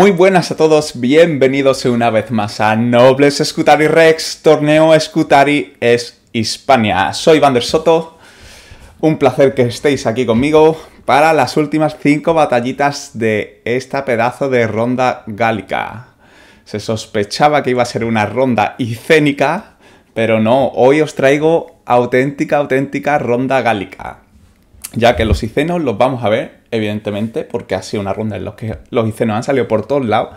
Muy buenas a todos, bienvenidos una vez más a Nobles Scutari Rex, torneo Scutari es Hispania. Soy Van der Soto, un placer que estéis aquí conmigo para las últimas 5 batallitas de esta pedazo de ronda gálica. Se sospechaba que iba a ser una ronda icénica, pero no, hoy os traigo auténtica, auténtica ronda gálica. Ya que los icenos los vamos a ver evidentemente, porque ha sido una ronda en la que los no han salido por todos lados.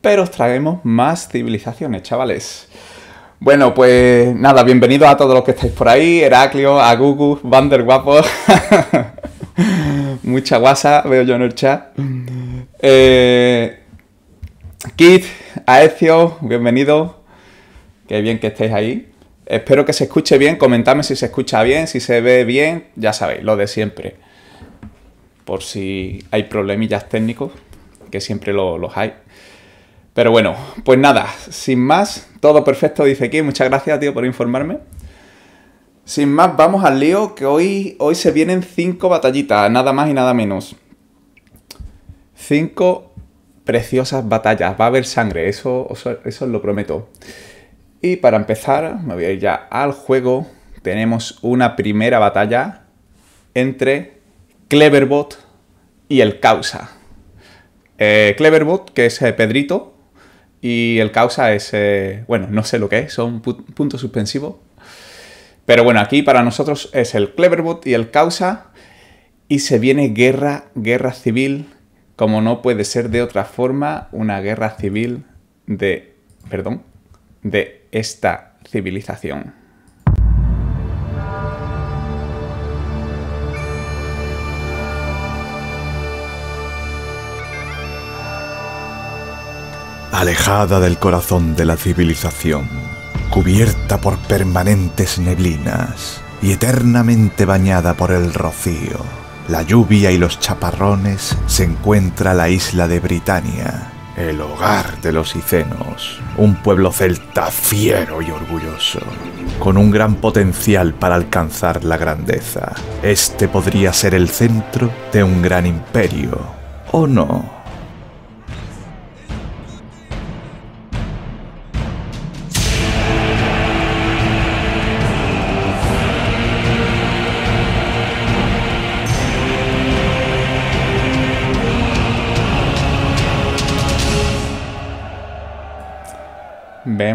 Pero os traemos más civilizaciones, chavales. Bueno, pues nada, bienvenidos a todos los que estáis por ahí, Heraclio, Agugu, VanDerGuapo... Mucha guasa, veo yo en el chat. Eh, Kid, Aecio, bienvenido. Qué bien que estéis ahí. Espero que se escuche bien. Comentadme si se escucha bien, si se ve bien. Ya sabéis, lo de siempre por si hay problemillas técnicos, que siempre los hay. Pero bueno, pues nada, sin más, todo perfecto, dice aquí. Muchas gracias, tío, por informarme. Sin más, vamos al lío, que hoy, hoy se vienen cinco batallitas, nada más y nada menos. Cinco preciosas batallas, va a haber sangre, eso, eso, eso os lo prometo. Y para empezar, me voy a ir ya al juego. Tenemos una primera batalla entre Cleverbot y el Causa. Eh, Cleverbot, que es eh, Pedrito, y el Causa es, eh, bueno, no sé lo que es, son un puntos suspensivos. Pero bueno, aquí para nosotros es el Cleverbot y el Causa, y se viene guerra, guerra civil, como no puede ser de otra forma, una guerra civil de, perdón, de esta civilización. alejada del corazón de la civilización, cubierta por permanentes neblinas y eternamente bañada por el rocío, la lluvia y los chaparrones, se encuentra la isla de Britania, el hogar de los Icenos, un pueblo celta fiero y orgulloso, con un gran potencial para alcanzar la grandeza. Este podría ser el centro de un gran imperio, ¿o no?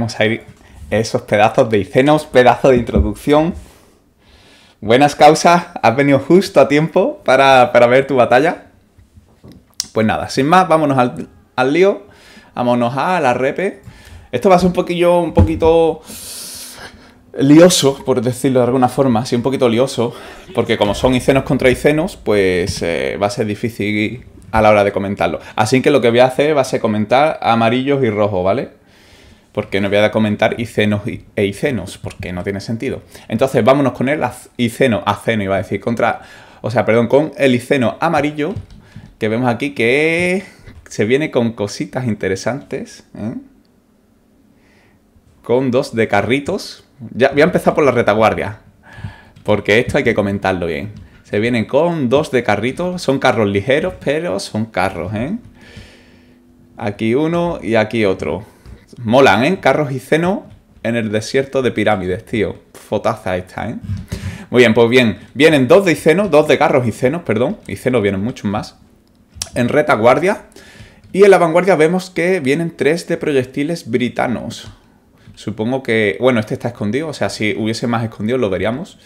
vamos a ir esos pedazos de Icenos, pedazo de introducción. Buenas causas, has venido justo a tiempo para, ver tu batalla. Pues nada, sin más, vámonos al, lío, vámonos a la repe. Esto va a ser un poquillo, un poquito lioso, por decirlo de alguna forma, sí, un poquito lioso, porque como son icenos contra icenos, pues eh, va a ser difícil a la hora de comentarlo. Así que lo que voy a hacer va a ser comentar amarillos y rojos, ¿vale? porque no voy a comentar icenos e icenos, porque no tiene sentido. Entonces, vámonos con el iceno, aceno iba a decir, contra, o sea, perdón, con el iceno amarillo, que vemos aquí que se viene con cositas interesantes, ¿eh? con dos de carritos. Ya, voy a empezar por la retaguardia, porque esto hay que comentarlo bien. Se vienen con dos de carritos, son carros ligeros, pero son carros, ¿eh? Aquí uno y aquí otro. Molan, ¿eh? Carros y Ceno en el desierto de pirámides, tío. Fotaza esta, ¿eh? Muy bien, pues bien. Vienen dos de Icenos, dos de carros y cenos, perdón. Y cenos vienen muchos más. En retaguardia. Y en la vanguardia vemos que vienen tres de proyectiles britanos. Supongo que... Bueno, este está escondido. O sea, si hubiese más escondido lo veríamos.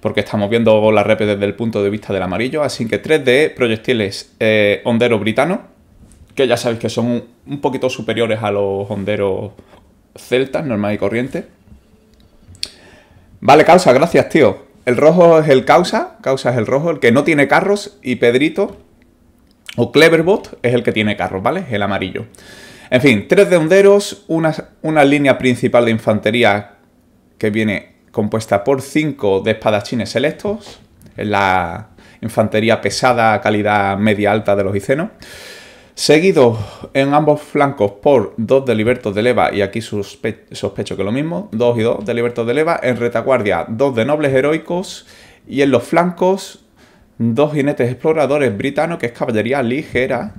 Porque estamos viendo la rep desde el punto de vista del amarillo. Así que tres de proyectiles eh, hondero britanos que ya sabéis que son un poquito superiores a los honderos celtas, normal y corriente. Vale, causa, gracias, tío. El rojo es el causa, causa es el rojo, el que no tiene carros, y Pedrito o Cleverbot es el que tiene carros, ¿vale? El amarillo. En fin, tres de honderos, una, una línea principal de infantería que viene compuesta por cinco de espadachines selectos, la infantería pesada, calidad media alta de los icenos. Seguido en ambos flancos por dos de Libertos de Leva, y aquí sospecho que lo mismo, dos y dos de Libertos de Leva, en retaguardia dos de Nobles Heroicos, y en los flancos dos jinetes exploradores britanos, que es caballería ligera.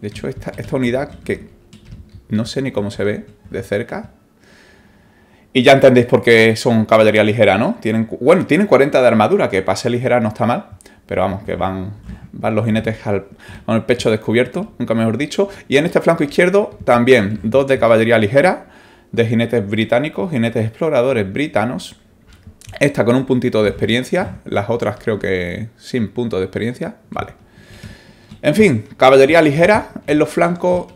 De hecho, esta, unidad que no sé ni cómo se ve de cerca. Y ya entendéis por qué son caballería ligera, ¿no? Tienen, bueno, tienen 40 de armadura, que pase ligera no está mal pero vamos, que van, van los jinetes con el pecho descubierto, nunca mejor dicho. Y en este flanco izquierdo también dos de caballería ligera, de jinetes británicos, jinetes exploradores britanos. Esta con un puntito de experiencia, las otras creo que sin punto de experiencia, vale. En fin, caballería ligera en los flancos,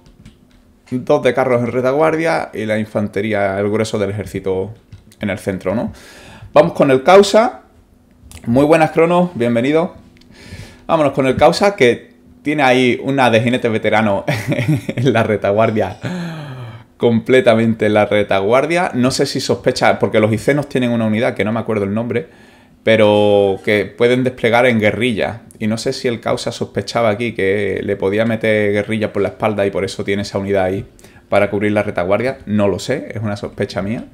dos de carros en retaguardia y la infantería, el grueso del ejército en el centro, ¿no? Vamos con el causa, muy buenas, Cronos, bienvenido. Vámonos con el Causa, que tiene ahí una de jinete veterano en la retaguardia. Completamente en la retaguardia. No sé si sospecha, porque los icenos tienen una unidad que no me acuerdo el nombre, pero que pueden desplegar en guerrilla. Y no sé si el Causa sospechaba aquí que le podía meter guerrilla por la espalda y por eso tiene esa unidad ahí para cubrir la retaguardia. No lo sé, es una sospecha mía.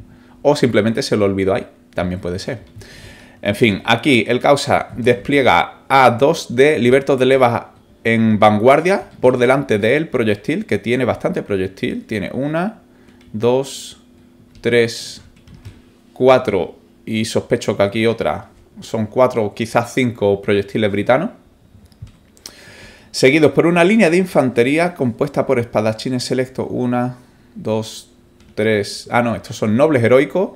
O simplemente se lo olvidó ahí. También puede ser. En fin, aquí el causa despliega a dos de libertos de levas en vanguardia por delante del proyectil, que tiene bastante proyectil. Tiene una, dos, tres, cuatro y sospecho que aquí otra. Son cuatro, quizás cinco proyectiles britanos. Seguidos por una línea de infantería compuesta por espadachines selectos. Una, dos, tres... Ah, no, estos son nobles heroicos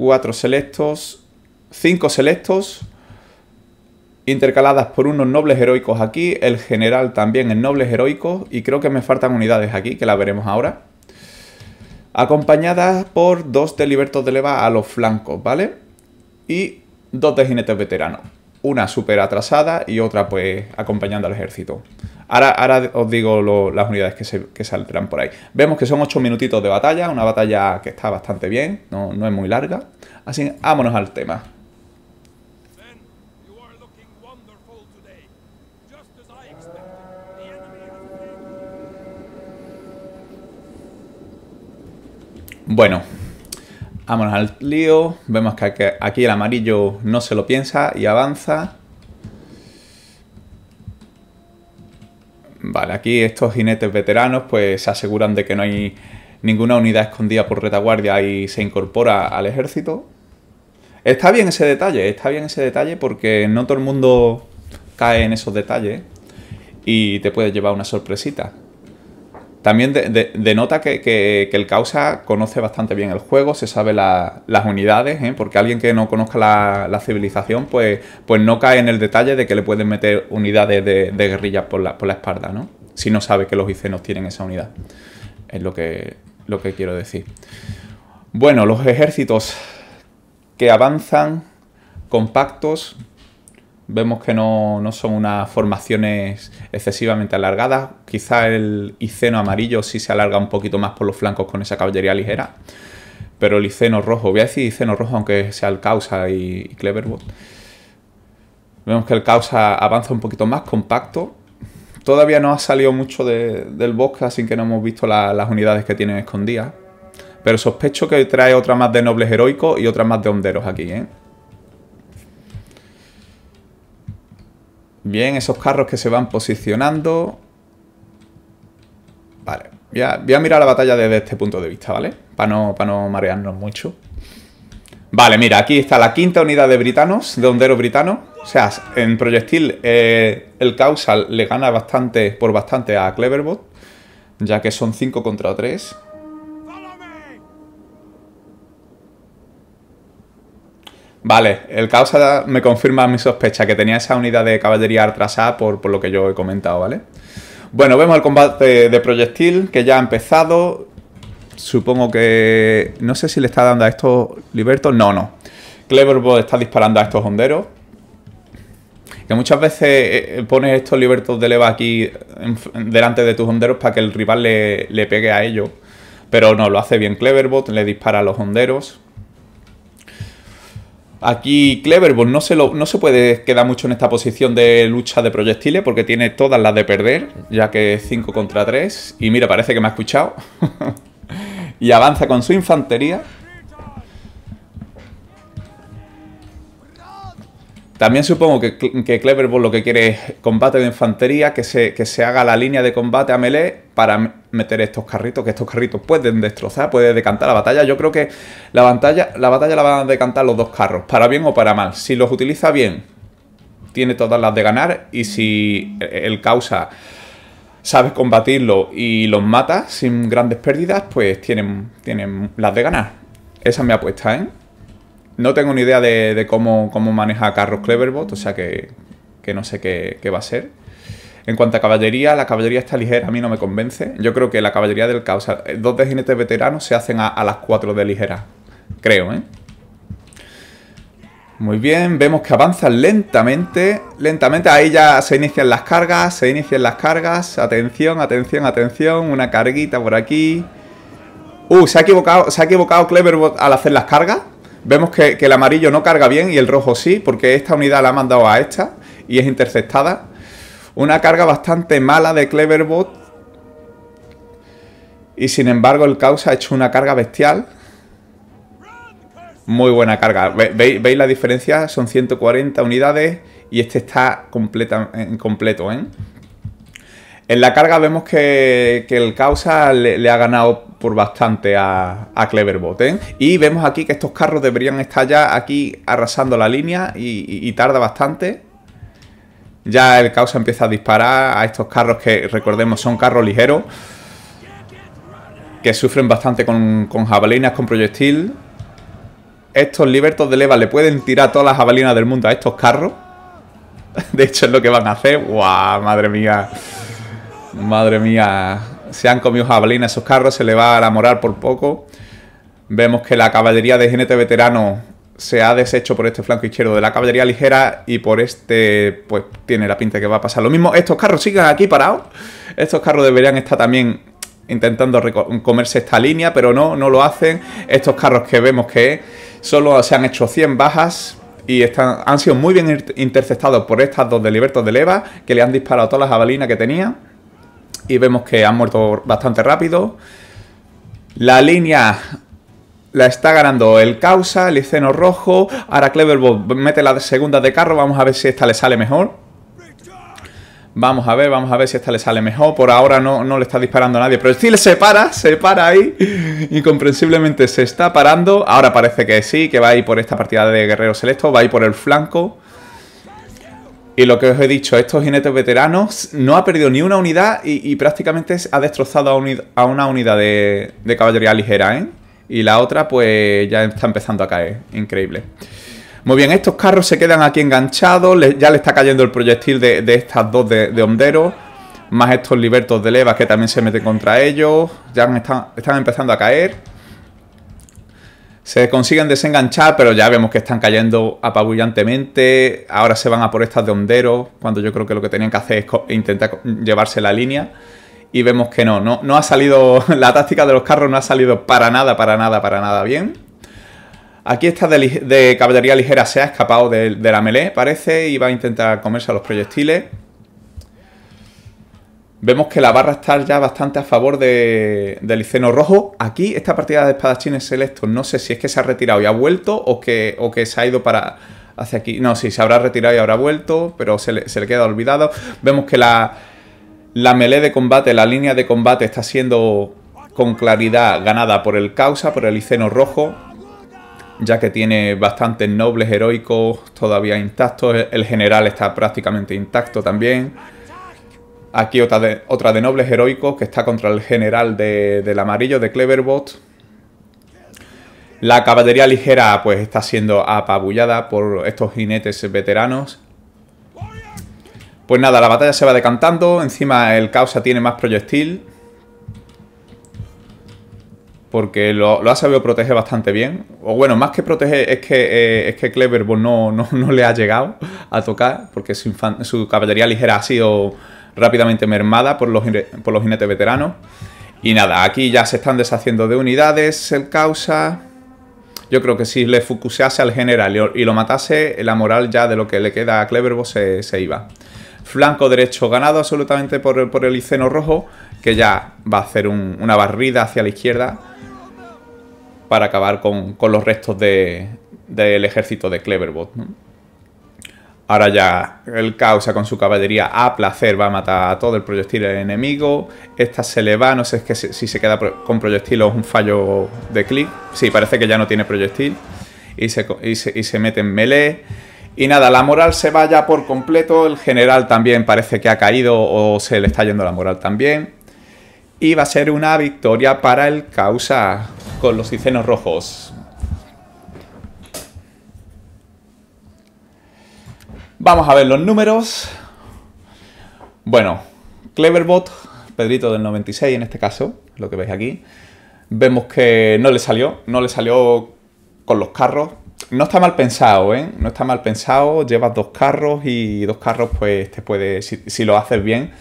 cuatro selectos, cinco selectos, intercaladas por unos nobles heroicos aquí, el general también en nobles heroicos, y creo que me faltan unidades aquí, que la veremos ahora. Acompañadas por dos de libertos de leva a los flancos, ¿vale? Y dos de jinetes veteranos. Una súper atrasada y otra pues acompañando al ejército. Ahora, os digo las unidades que, se, saldrán por ahí. Vemos que son 8 minutitos de batalla, una batalla que está bastante bien, no, no es muy larga. Así que vámonos al tema. Bueno, vámonos al lío. Vemos que aquí el amarillo no se lo piensa y avanza. Vale, aquí estos jinetes veteranos pues se aseguran de que no hay ninguna unidad escondida por retaguardia y se incorpora al ejército. Está bien ese detalle, está bien ese detalle porque no todo el mundo cae en esos detalles y te puede llevar una sorpresita. También denota que, el causa conoce bastante bien el juego, se sabe las unidades, ¿eh? porque alguien que no conozca la, civilización, pues, pues, no cae en el detalle de que le pueden meter unidades de, guerrillas por la, espalda, ¿no? Si no sabe que los icenos tienen esa unidad. Es lo que quiero decir. Bueno, los ejércitos que avanzan compactos Vemos que no, son unas formaciones excesivamente alargadas. Quizá el iceno amarillo sí se alarga un poquito más por los flancos con esa caballería ligera. Pero el iceno rojo, voy a decir iceno rojo aunque sea el causa y, cleverwood Vemos que el causa avanza un poquito más compacto. Todavía no ha salido mucho del bosque, así que no hemos visto las unidades que tienen escondidas. Pero sospecho que trae otra más de nobles heroicos y otra más de honderos aquí, ¿eh? Bien, esos carros que se van posicionando. Vale, voy a, mirar la batalla desde este punto de vista, ¿vale? Para no, para no marearnos mucho. Vale, mira, aquí está la quinta unidad de britanos, de hondero britano. O sea, en proyectil eh, el causal le gana bastante por bastante a Cleverbot, ya que son 5 contra 3. Vale, el caos me confirma mi sospecha que tenía esa unidad de caballería atrasada por, por lo que yo he comentado, ¿vale? Bueno, vemos el combate de proyectil que ya ha empezado. Supongo que... No sé si le está dando a estos libertos. No, no. Cleverbot está disparando a estos honderos. Que muchas veces eh, eh, pones estos libertos de leva aquí delante de tus honderos para que el rival le, le pegue a ellos. Pero no, lo hace bien Cleverbot, le dispara a los honderos. Aquí cleverborn no se, no se puede quedar mucho en esta posición de lucha de proyectiles porque tiene todas las de perder, ya que es 5 contra 3. Y mira, parece que me ha escuchado. y avanza con su infantería También supongo que, que lo que quiere es combate de infantería, que se, que se haga la línea de combate a melee para meter estos carritos, que estos carritos pueden destrozar, pueden decantar la batalla. Yo creo que la batalla, la batalla la van a decantar los dos carros, para bien o para mal. Si los utiliza bien, tiene todas las de ganar, y si el causa sabes combatirlo y los mata sin grandes pérdidas, pues tienen, tienen las de ganar. Esa es mi apuesta, ¿eh? No tengo ni idea de, cómo, maneja carros Cleverbot, o sea que, no sé qué, va a ser. En cuanto a caballería, la caballería está ligera, a mí no me convence. Yo creo que la caballería del caos, eh, dos de jinetes veteranos se hacen a, las cuatro de ligera, creo, ¿eh? Muy bien, vemos que avanzan lentamente, lentamente, ahí ya se inician las cargas, se inician las cargas, atención, atención, atención, una carguita por aquí. Uh, se ha equivocado, se ha equivocado Cleverbot al hacer las cargas. Vemos que, el amarillo no carga bien y el rojo sí, porque esta unidad la ha mandado a esta y es interceptada. Una carga bastante mala de Cleverbot. Y sin embargo el Causa ha hecho una carga bestial. Muy buena carga. ¿Veis la diferencia? Son 140 unidades y este está completa, en completo, ¿eh? En la carga vemos que, el causa le, ha ganado por bastante a, a Cleverbot. Y vemos aquí que estos carros deberían estar ya aquí arrasando la línea y, tarda bastante. Ya el causa empieza a disparar a estos carros que, recordemos, son carros ligeros. Que sufren bastante con, con jabalinas, con proyectil. Estos libertos de leva le pueden tirar todas las jabalinas del mundo a estos carros. De hecho, es lo que van a hacer. ¡Guau! Madre mía. Madre mía, se han comido jabalinas esos carros, se le va a la por poco. Vemos que la caballería de GNT veterano se ha deshecho por este flanco izquierdo de la caballería ligera y por este, pues tiene la pinta que va a pasar lo mismo. Estos carros siguen aquí parados. Estos carros deberían estar también intentando comerse esta línea, pero no, no lo hacen. Estos carros que vemos que solo se han hecho 100 bajas y han sido muy bien interceptados por estas dos de libertos de leva que le han disparado todas las jabalinas que tenía y vemos que han muerto bastante rápido. La línea la está ganando el Causa, el Iceno Rojo. Ahora Cleverbot mete la segunda de carro. Vamos a ver si esta le sale mejor. Vamos a ver, vamos a ver si esta le sale mejor. Por ahora no, no le está disparando nadie. Pero Steel se para, se para ahí. Incomprensiblemente se está parando. Ahora parece que sí, que va a ir por esta partida de Guerrero Selecto. Va a ir por el flanco. Y lo que os he dicho, estos jinetes veteranos no ha perdido ni una unidad y, prácticamente ha destrozado a, una unidad de, caballería ligera, ¿eh? Y la otra, pues ya está empezando a caer. Increíble. Muy bien, estos carros se quedan aquí enganchados. ya le está cayendo el proyectil de, estas dos de, de honderos. Más estos libertos de levas que también se meten contra ellos. Ya están empezando a caer. Se consiguen desenganchar, pero ya vemos que están cayendo apabullantemente. Ahora se van a por estas de hondero, cuando yo creo que lo que tenían que hacer es intentar llevarse la línea. Y vemos que no, no, no ha salido, la táctica de los carros no ha salido para nada, para nada, para nada bien. Aquí esta de, caballería ligera se ha escapado de, de la melee, parece, y va a intentar comerse a los proyectiles. Vemos que la barra está ya bastante a favor del liceno Rojo. Aquí esta partida de espadachines selectos, no sé si es que se ha retirado y ha vuelto o que, o que se ha ido para hacia aquí. No, sí, se habrá retirado y habrá vuelto, pero se le, queda olvidado. Vemos que la, la melee de combate, la línea de combate está siendo con claridad ganada por el Causa, por el liceno Rojo, ya que tiene bastantes nobles heroicos todavía intactos. El general está prácticamente intacto también. Aquí otra de, otra de nobles heroicos que está contra el general del amarillo de Cleverbot. La caballería ligera pues está siendo apabullada por estos jinetes veteranos. Pues nada, la batalla se va decantando. Encima el Causa tiene más proyectil. Porque lo, ha sabido proteger bastante bien. O bueno, más que proteger es que, eh, es que Cleverbot no, no, no, le ha llegado a tocar. Porque su, su caballería ligera ha sido rápidamente mermada por los, por los jinetes veteranos. Y nada, aquí ya se están deshaciendo de unidades el causa. Yo creo que si le fucusease al general y lo matase, eh, la moral ya de lo que le queda a Cleverbot se, iba. Flanco derecho ganado absolutamente por, el Iceno Rojo, que ya va a hacer una barrida hacia la izquierda para acabar con, los restos del ejército de Cleverbot. Ahora ya el causa con su caballería a placer va a matar a todo el proyectil enemigo. Esta se le va, no sé es que si se queda con proyectil o es un fallo de clic. Sí, parece que ya no tiene proyectil. Y se, y se, mete en melee. Y nada, la moral se va ya por completo. El general también parece que ha caído o se le está yendo la moral también. Y va a ser una victoria para el causa con los cicenos rojos. Vamos a ver los números. Bueno, Cleverbot, Pedrito del 96 en este caso, lo que veis aquí. Vemos que no le salió, no le salió con los carros. No está mal pensado, ¿eh? No está mal pensado, llevas dos carros y dos carros pues te puede, si, lo haces bien,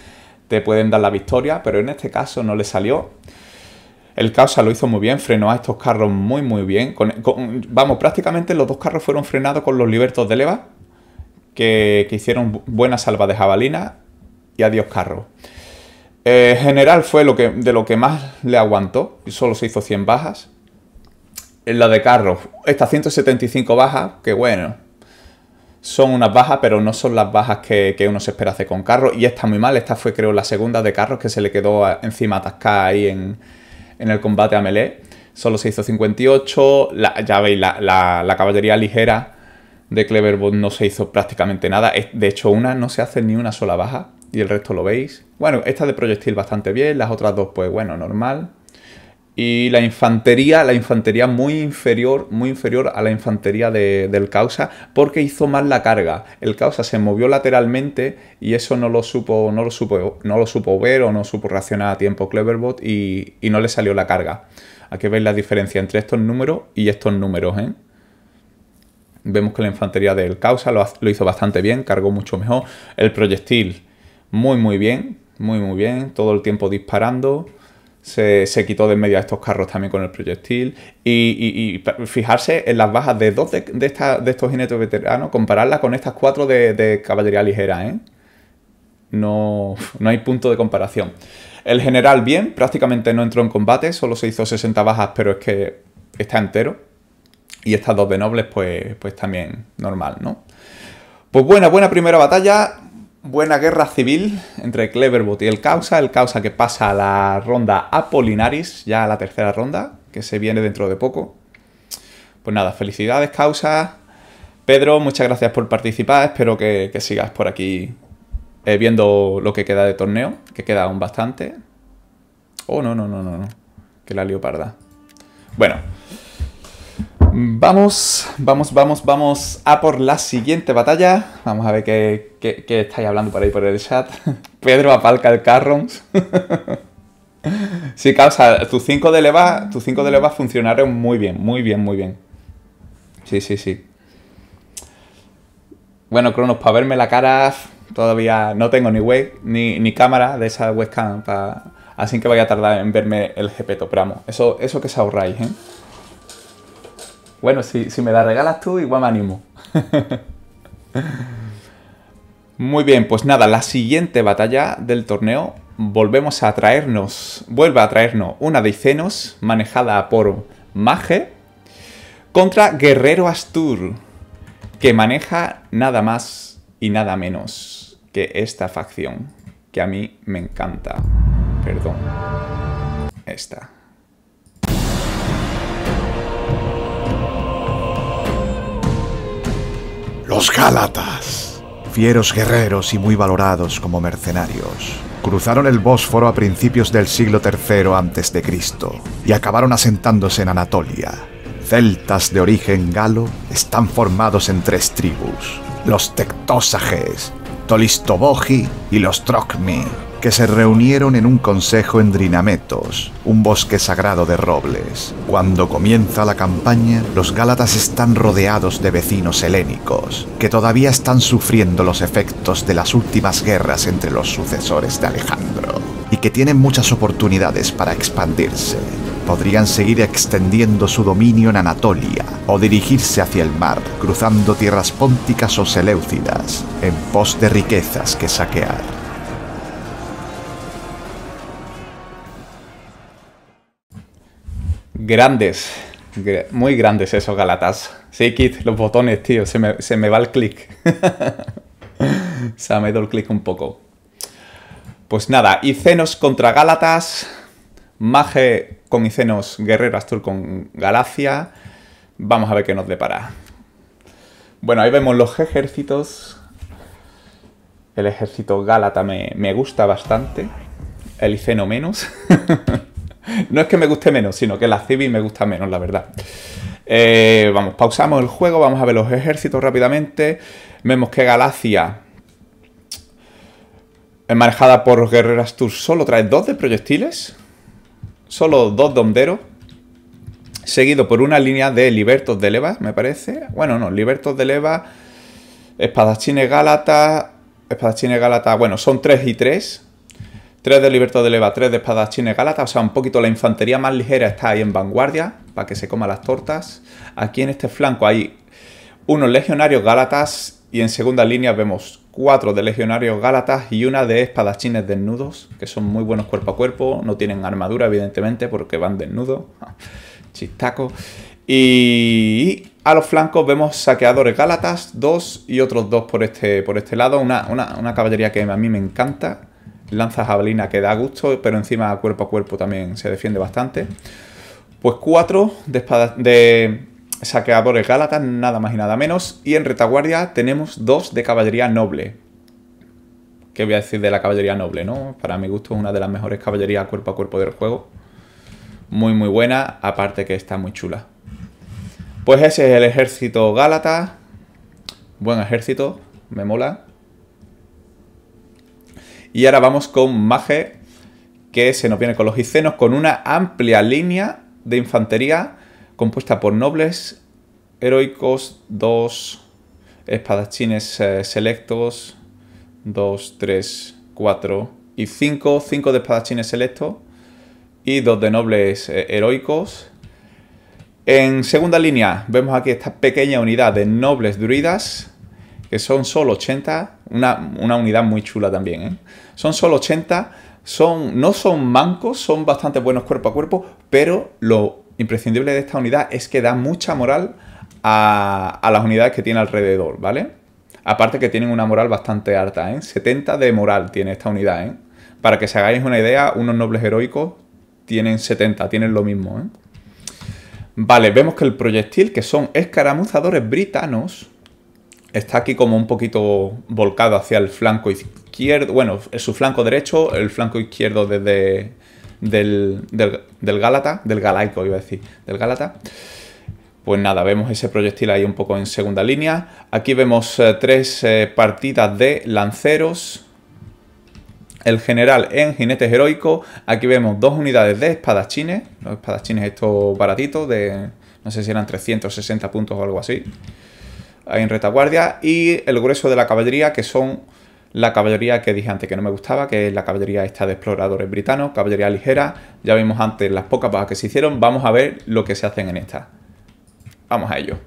te pueden dar la victoria, pero en este caso no le salió. El Causa lo hizo muy bien, frenó a estos carros muy, muy bien. vamos, prácticamente los dos carros fueron frenados con los libertos de leva que, hicieron buena salva de jabalina y adiós carro. Eh, general fue lo que, de lo que más le aguantó, y solo se hizo 100 bajas. En la de carros, estas 175 bajas, que bueno, son unas bajas, pero no son las bajas que, uno se espera hacer con carros. Y esta muy mal, esta fue creo la segunda de carros que se le quedó encima atascada ahí en, el combate a melee. Solo se hizo 58, la, ya veis, la caballería ligera de Cleverbot no se hizo prácticamente nada. De hecho, una no se hace ni una sola baja y el resto lo veis. Bueno, esta de proyectil bastante bien, las otras dos pues bueno, normal. Y la infantería, la infantería muy inferior, muy inferior a la infantería de, del causa, porque hizo mal la carga. El causa se movió lateralmente y eso no lo supo, no lo supo, no lo supo ver o no supo reaccionar a tiempo Cleverbot y, y no le salió la carga. Aquí veis la diferencia entre estos números y estos números, ¿eh? Vemos que la infantería del Causa lo, hizo bastante bien, cargó mucho mejor. El proyectil, muy, muy bien, muy, muy bien. Todo el tiempo disparando. Se, quitó de en medio a estos carros también con el proyectil. Y, fijarse en las bajas de dos de, estos jinetes veteranos, compararlas con estas cuatro de, caballería ligera, ¿eh? No, no hay punto de comparación. El general bien, prácticamente no entró en combate, solo se hizo 60 bajas, pero es que está entero. Y estas dos de nobles, pues, pues también normal, ¿no? Pues buena, buena primera batalla, buena guerra civil entre Cleverbot y el Causa. El Causa que pasa a la ronda Apolinaris, ya la tercera ronda, que se viene dentro de poco. Pues nada, felicidades, Causa. Pedro, muchas gracias por participar. Espero que, sigas por aquí eh, viendo lo que queda de torneo, que queda aún bastante. Oh, no, no, no, no, no. Que la leoparda. Bueno. Vamos, vamos, vamos, vamos a por la siguiente batalla. Vamos a ver qué, estáis hablando por ahí por el chat. Pedro apalca el Carrons. sí, causa, tus 5 de leva, tus 5 de leva funcionaron muy bien, muy bien, muy bien. Sí, sí, sí. Bueno, Cronos, para verme la cara todavía no tengo ni web ni, cámara de esa webcam. Así que voy a tardar en verme el GP Pero Eso, eso que os ahorráis, ¿eh? Bueno, si, me la regalas tú, igual me animo. Muy bien, pues nada, la siguiente batalla del torneo volvemos a traernos, vuelve a traernos una de Icenos manejada por Mage contra Guerrero Astur, que maneja nada más y nada menos que esta facción, que a mí me encanta. Perdón. Esta. Los Gálatas, fieros guerreros y muy valorados como mercenarios, cruzaron el Bósforo a principios del siglo III a.C. y acabaron asentándose en Anatolia. Celtas de origen galo están formados en tres tribus, los Tectosages, Tolistobogi y los Trocmi que se reunieron en un consejo en Drinametos, un bosque sagrado de robles. Cuando comienza la campaña, los Gálatas están rodeados de vecinos helénicos, que todavía están sufriendo los efectos de las últimas guerras entre los sucesores de Alejandro, y que tienen muchas oportunidades para expandirse. Podrían seguir extendiendo su dominio en Anatolia o dirigirse hacia el mar, cruzando tierras pónticas o seléucidas, en pos de riquezas que saquear. Grandes. Muy grandes esos galatas. Sí, Kit, los botones, tío. Se me, va el clic. se me ha el clic un poco. Pues nada, Icenos contra Galatas. Mage con Icenos, Guerrero Astur con Galacia. Vamos a ver qué nos depara. Bueno, ahí vemos los ejércitos. El ejército Galata me, me gusta bastante. El Iceno menos. no es que me guste menos, sino que la Civi me gusta menos, la verdad. Eh, vamos, pausamos el juego, vamos a ver los ejércitos rápidamente. Vemos que Galacia, manejada por Guerreras Tours. solo trae dos de proyectiles. Solo dos de honderos. Seguido por una línea de libertos de leva, me parece. Bueno, no, libertos de leva, espadachines gálatas, espadachines gálatas, bueno, son tres y tres 3 de Libertad de Leva, 3 de Espadachines galatas. o sea, un poquito la infantería más ligera está ahí en vanguardia, para que se coma las tortas. Aquí en este flanco hay unos legionarios Gálatas y en segunda línea vemos cuatro de legionarios Gálatas y una de espadachines desnudos, que son muy buenos cuerpo a cuerpo, no tienen armadura evidentemente porque van desnudos, chistaco. Y a los flancos vemos saqueadores Gálatas, dos y otros dos por este, por este lado, una, una caballería que a mí me encanta, lanza jabalina que da gusto, pero encima cuerpo a cuerpo también se defiende bastante. Pues cuatro de, de saqueadores gálatas, nada más y nada menos. Y en retaguardia tenemos dos de caballería noble. ¿Qué voy a decir de la caballería noble, no? Para mi gusto es una de las mejores caballerías cuerpo a cuerpo del juego. Muy muy buena, aparte que está muy chula. Pues ese es el ejército gálata. Buen ejército, me mola. Y ahora vamos con Mage, que se nos viene con los gicenos, con una amplia línea de infantería compuesta por nobles, heroicos, dos espadachines eh, selectos, dos, tres, cuatro y cinco, cinco de espadachines selectos y dos de nobles eh, heroicos. En segunda línea vemos aquí esta pequeña unidad de nobles druidas, que son solo 80, una, unidad muy chula también. ¿eh? Son solo 80, son, no son mancos, son bastante buenos cuerpo a cuerpo, pero lo imprescindible de esta unidad es que da mucha moral a, a las unidades que tiene alrededor, ¿vale? Aparte que tienen una moral bastante alta, ¿eh? 70 de moral tiene esta unidad, ¿eh? Para que se hagáis una idea, unos nobles heroicos tienen 70, tienen lo mismo, ¿eh? Vale, vemos que el proyectil, que son escaramuzadores britanos, está aquí como un poquito volcado hacia el flanco izquierdo, bueno, su flanco derecho, el flanco izquierdo desde del, del Gálata, del Galaico iba a decir, del Gálata. Pues nada, vemos ese proyectil ahí un poco en segunda línea. Aquí vemos eh, tres eh, partidas de lanceros. El general en jinetes heroico. Aquí vemos dos unidades de espadachines. Los espadachines estos baratitos de... No sé si eran 360 puntos o algo así en retaguardia y el grueso de la caballería, que son la caballería que dije antes que no me gustaba, que es la caballería esta de exploradores britanos, caballería ligera. Ya vimos antes las pocas bajas que se hicieron, vamos a ver lo que se hacen en esta. Vamos a ello.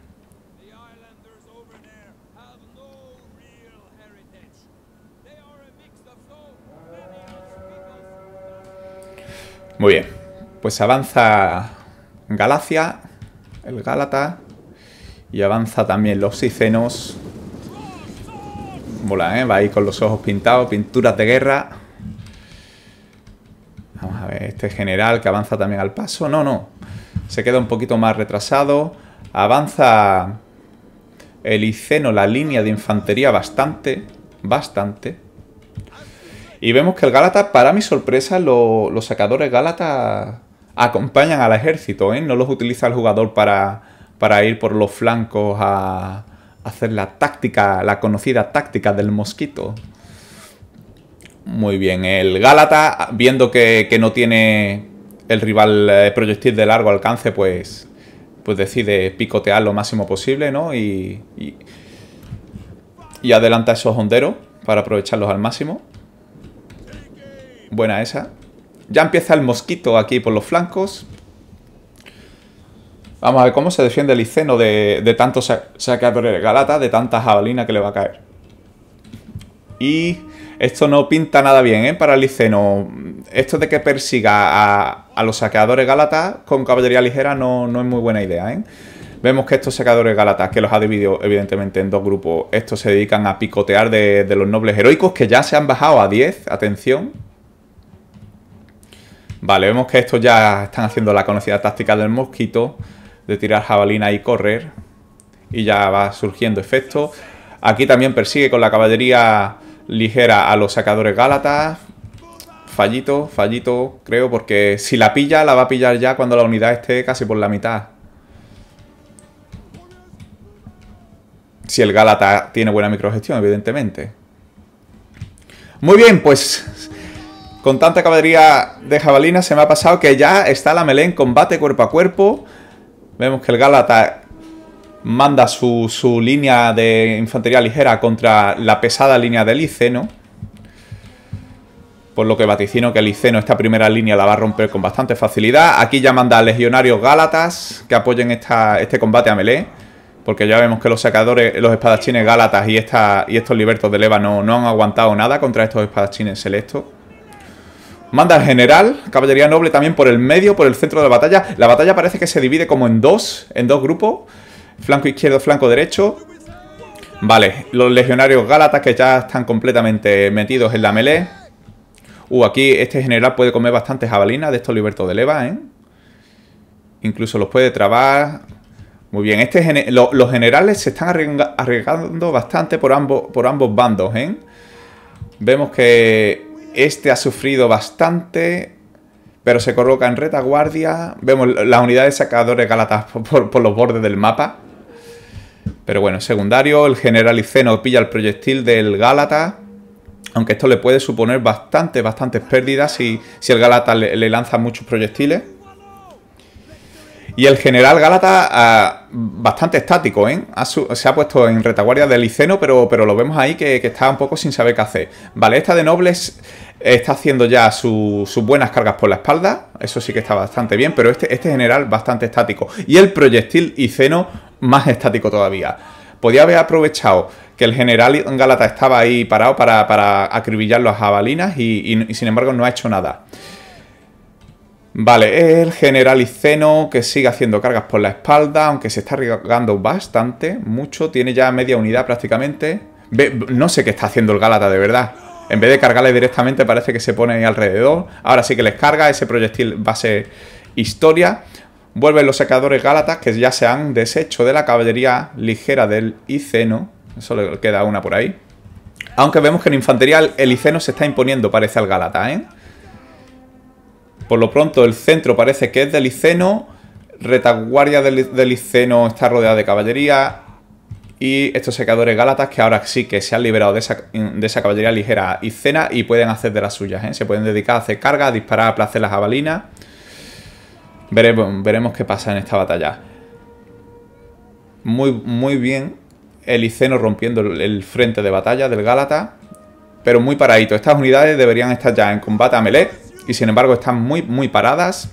Muy bien, pues avanza Galacia, el Gálatas. Y avanza también los sicenos. Mola, ¿eh? Va ahí con los ojos pintados, pinturas de guerra. Vamos a ver, este general que avanza también al paso. No, no. Se queda un poquito más retrasado. Avanza el Iceno, la línea de infantería bastante, bastante. Y vemos que el Gálata, para mi sorpresa, los sacadores gálatas acompañan al ejército, ¿eh? No los utiliza el jugador para para ir por los flancos a hacer la táctica, la conocida táctica del mosquito. Muy bien, el Gálata, viendo que, no tiene el rival eh, proyectil de largo alcance, pues, pues decide picotear lo máximo posible, ¿no? Y, y adelanta esos honderos para aprovecharlos al máximo. Buena esa. Ya empieza el mosquito aquí por los flancos. Vamos a ver cómo se defiende el de, tantos saqueadores galatas, de tanta jabalina que le va a caer. Y esto no pinta nada bien, ¿eh? Para el Liceno. Esto de que persiga a, los saqueadores galatas con caballería ligera no, es muy buena idea, ¿eh? Vemos que estos saqueadores galatas, que los ha dividido evidentemente en dos grupos, estos se dedican a picotear de, de los nobles heroicos, que ya se han bajado a 10, atención, Vale, vemos que estos ya están haciendo la conocida táctica del mosquito de tirar jabalina y correr. Y ya va surgiendo efecto. Aquí también persigue con la caballería ligera a los sacadores gálatas. Fallito, fallito, creo, porque si la pilla, la va a pillar ya cuando la unidad esté casi por la mitad. Si el Gálata tiene buena microgestión, evidentemente. Muy bien, pues con tanta caballería de jabalina se me ha pasado que ya está la melén combate cuerpo a cuerpo. Vemos que el Gálatas manda su, línea de infantería ligera contra la pesada línea del Liceno Por lo que vaticino que el Liceno, esta primera línea, la va a romper con bastante facilidad. Aquí ya manda a legionarios gálatas que apoyen esta, este combate a melee. Porque ya vemos que los sacadores, los espadachines gálatas y, esta, y estos libertos de leva no, han aguantado nada contra estos espadachines selectos. Manda al general, caballería noble también por el medio, por el centro de la batalla. La batalla parece que se divide como en dos, en dos grupos. Flanco izquierdo, flanco derecho. Vale, los legionarios gálatas que ya están completamente metidos en la melee. Uh, aquí este general puede comer bastantes jabalinas de estos libertos de leva, ¿eh? Incluso los puede trabar. Muy bien, este los generales se están arriesgando bastante por ambos, por ambos bandos, ¿eh? Vemos que este ha sufrido bastante, pero se coloca en retaguardia. Vemos las unidades sacadores galatas por, los bordes del mapa. Pero bueno, secundario, el general Iceno pilla el proyectil del Gálata. Aunque esto le puede suponer bastante, bastantes pérdidas si, si el galata le lanza muchos proyectiles. Y el general Galata, ah, bastante estático, ¿eh? se ha puesto en retaguardia del Liceno, pero, pero lo vemos ahí que, está un poco sin saber qué hacer. Vale, esta de Nobles está haciendo ya sus buenas cargas por la espalda, eso sí que está bastante bien, pero este, este general bastante estático. Y el proyectil Iceno más estático todavía. Podía haber aprovechado que el general Galata estaba ahí parado para, para acribillar las jabalinas y sin embargo no ha hecho nada. Vale, el general Iceno que sigue haciendo cargas por la espalda, aunque se está arriesgando bastante, mucho, tiene ya media unidad prácticamente. no sé qué está haciendo el Gálata de verdad. En vez de cargarle directamente parece que se pone alrededor. Ahora sí que les carga, ese proyectil va a ser historia. Vuelven los secadores Galatas que ya se han deshecho de la caballería ligera del Iceno. Eso le queda una por ahí. Aunque vemos que en infantería el Iceno se está imponiendo, parece al Gálata, ¿eh? Por lo pronto, el centro parece que es de liceno, retaguardia del, liceno está rodeada de caballería y estos secadores gálatas que ahora sí que se han liberado de esa, caballería ligera y cena y pueden hacer de las suyas, ¿eh? se pueden dedicar a hacer carga, a disparar a placer las jabalinas. Veremos, qué pasa en esta batalla. Muy, muy bien el Iceno rompiendo el frente de batalla del Gálata, pero muy paradito. Estas unidades deberían estar ya en combate a melee y sin embargo están muy, muy paradas.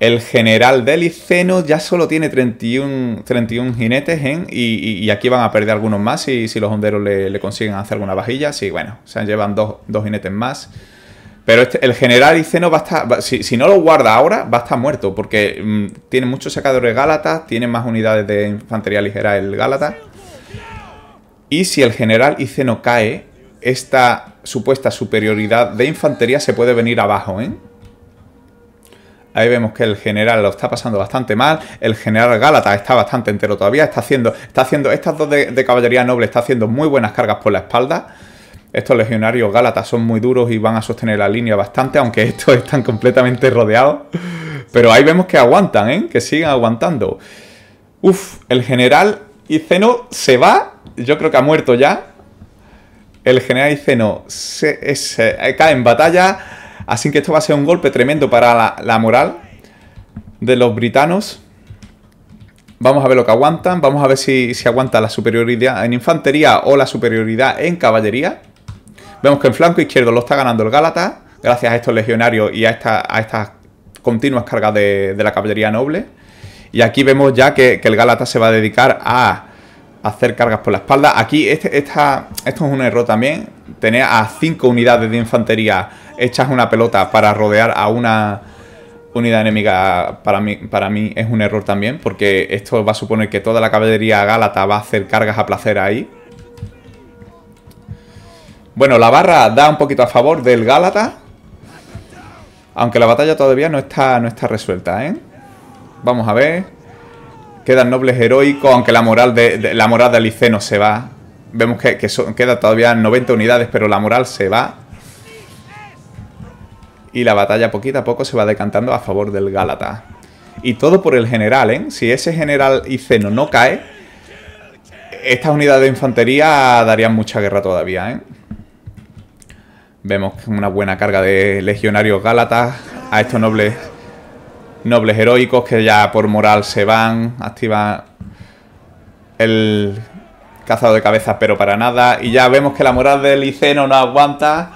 El general liceno ya solo tiene 31, 31 jinetes ¿eh? y, aquí van a perder algunos más si, si los honderos le, consiguen hacer alguna vajilla. Sí, bueno, se llevan dos, dos jinetes más. Pero este, el general Iceno va a estar. Si, no lo guarda ahora, va a estar muerto. Porque mm, tiene muchos sacadores Gálatas, tiene más unidades de infantería ligera el Gálata. Y si el general Iceno cae, esta supuesta superioridad de infantería se puede venir abajo, ¿eh? Ahí vemos que el general lo está pasando bastante mal. El general Gálata está bastante entero todavía. Está haciendo, está haciendo estas dos de, caballería noble, está haciendo muy buenas cargas por la espalda. Estos legionarios Gálatas son muy duros y van a sostener la línea bastante, aunque estos están completamente rodeados. Pero ahí vemos que aguantan, ¿eh? Que siguen aguantando. Uf, el general Iceno se va. Yo creo que ha muerto ya. El general dice, se, eh, cae en batalla, así que esto va a ser un golpe tremendo para la, moral de los britanos. Vamos a ver lo que aguantan. Vamos a ver si, aguanta la superioridad en infantería o la superioridad en caballería. Vemos que en flanco izquierdo lo está ganando el Gálata. Gracias a estos legionarios y a, estas continuas cargas de, la caballería noble. Y aquí vemos ya que, que, el Gálata se va a dedicar a hacer cargas por la espalda. Aquí este, esta, esto es un error también. Tener a 5 unidades de infantería hechas una pelota para rodear a una unidad enemiga para mí, para mí es un error también, porque esto va a suponer que toda la caballería gálata va a hacer cargas a placer ahí. Bueno, la barra da un poquito a favor del gálata, aunque la batalla todavía no está, no está resuelta, ¿eh? Vamos a ver quedan nobles heroicos, aunque la moral de, la moral de se va. Vemos que, quedan queda todavía 90 unidades, pero la moral se va. Y la batalla poquito a poco se va decantando a favor del Gálata. Y todo por el general, ¿eh? Si ese general Iceno no cae, estas unidades de infantería darían mucha guerra todavía, ¿eh? Vemos una buena carga de legionarios gálatas a estos nobles nobles heroicos que ya por moral se van, activa el cazado de cabezas pero para nada, y ya vemos que la moral de Liceno no aguanta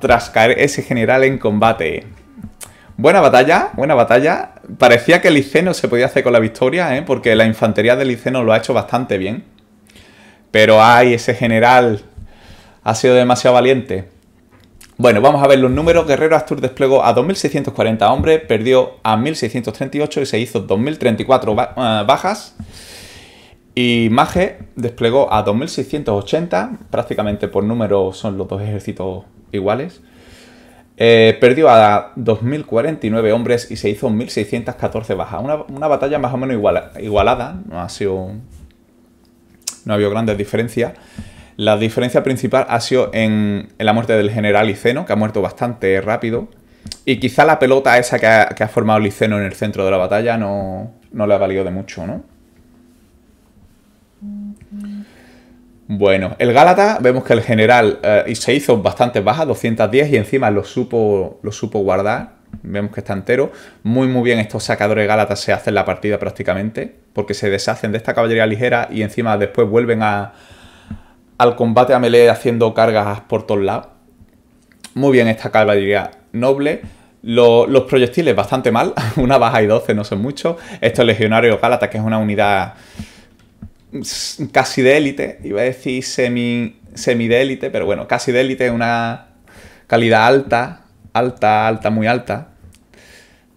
tras caer ese general en combate. Buena batalla, buena batalla. Parecía que Liceno se podía hacer con la victoria, ¿eh? porque la infantería de Liceno lo ha hecho bastante bien. Pero ay, ese general ha sido demasiado valiente. Bueno, vamos a ver los números. Guerrero Astur desplegó a 2.640 hombres, perdió a 1.638 y se hizo 2.034 eh, bajas. Y Mage desplegó a 2.680, prácticamente por número son los dos ejércitos iguales. Eh, perdió a 2.049 hombres y se hizo 1.614 bajas. Una, batalla más o menos igualada, ha No ha habido grandes diferencias. La diferencia principal ha sido en, la muerte del general Liceno, que ha muerto bastante rápido. Y quizá la pelota esa que ha, formado Liceno en el centro de la batalla no, le ha valido de mucho, ¿no? Bueno, el Gálata, vemos que el general eh, se hizo bastante baja, 210, y encima lo supo, lo supo guardar. Vemos que está entero. Muy, muy bien estos sacadores Gálatas se hacen la partida prácticamente, porque se deshacen de esta caballería ligera y encima después vuelven a, al combate a melee haciendo cargas por todos lados. Muy bien esta caballería noble. los proyectiles bastante mal, una baja y 12 no son mucho. Estos legionario cálata, que es una unidad mm, casi de élite, iba a decir semi, semi de élite, pero bueno, casi de élite, una calidad alta, alta, alta, muy alta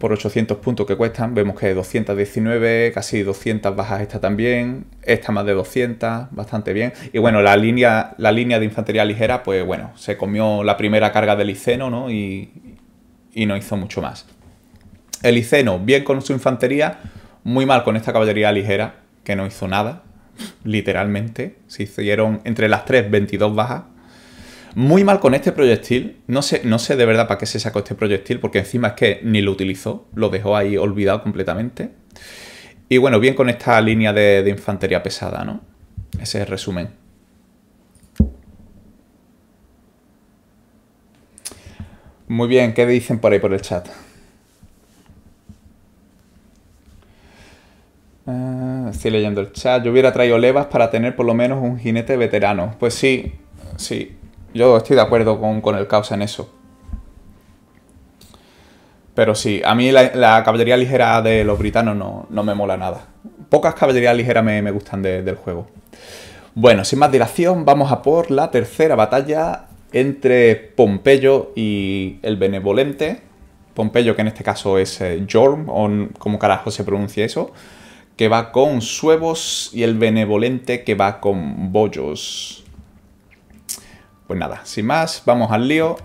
por 800 puntos que cuestan. Vemos que 219, casi 200 bajas esta también, esta más de 200, bastante bien. Y bueno, la línea, la línea de infantería ligera, pues bueno, se comió la primera carga del liceno, ¿no? Y, no hizo mucho más. El liceno, bien con su infantería, muy mal con esta caballería ligera, que no hizo nada, literalmente. Se hicieron entre las 3 22 bajas, muy mal con este proyectil. No sé, no sé de verdad para qué se sacó este proyectil, porque encima es que ni lo utilizó, lo dejó ahí olvidado completamente. Y bueno, bien con esta línea de, infantería pesada, ¿no? Ese es el resumen. Muy bien, ¿qué dicen por ahí por el chat? Ah, estoy leyendo el chat. Yo hubiera traído levas para tener por lo menos un jinete veterano. Pues sí, sí. Yo estoy de acuerdo con, el caos en eso. Pero sí, a mí la, caballería ligera de los britanos no, me mola nada. Pocas caballerías ligeras me, gustan del juego. Bueno, sin más dilación, vamos a por la tercera batalla entre Pompeyo y el benevolente. Pompeyo, que en este caso es eh, Jorm, o como carajo se pronuncia eso, que va con Suevos y el benevolente que va con Bollos. Pues nada, sin más, vamos al lío.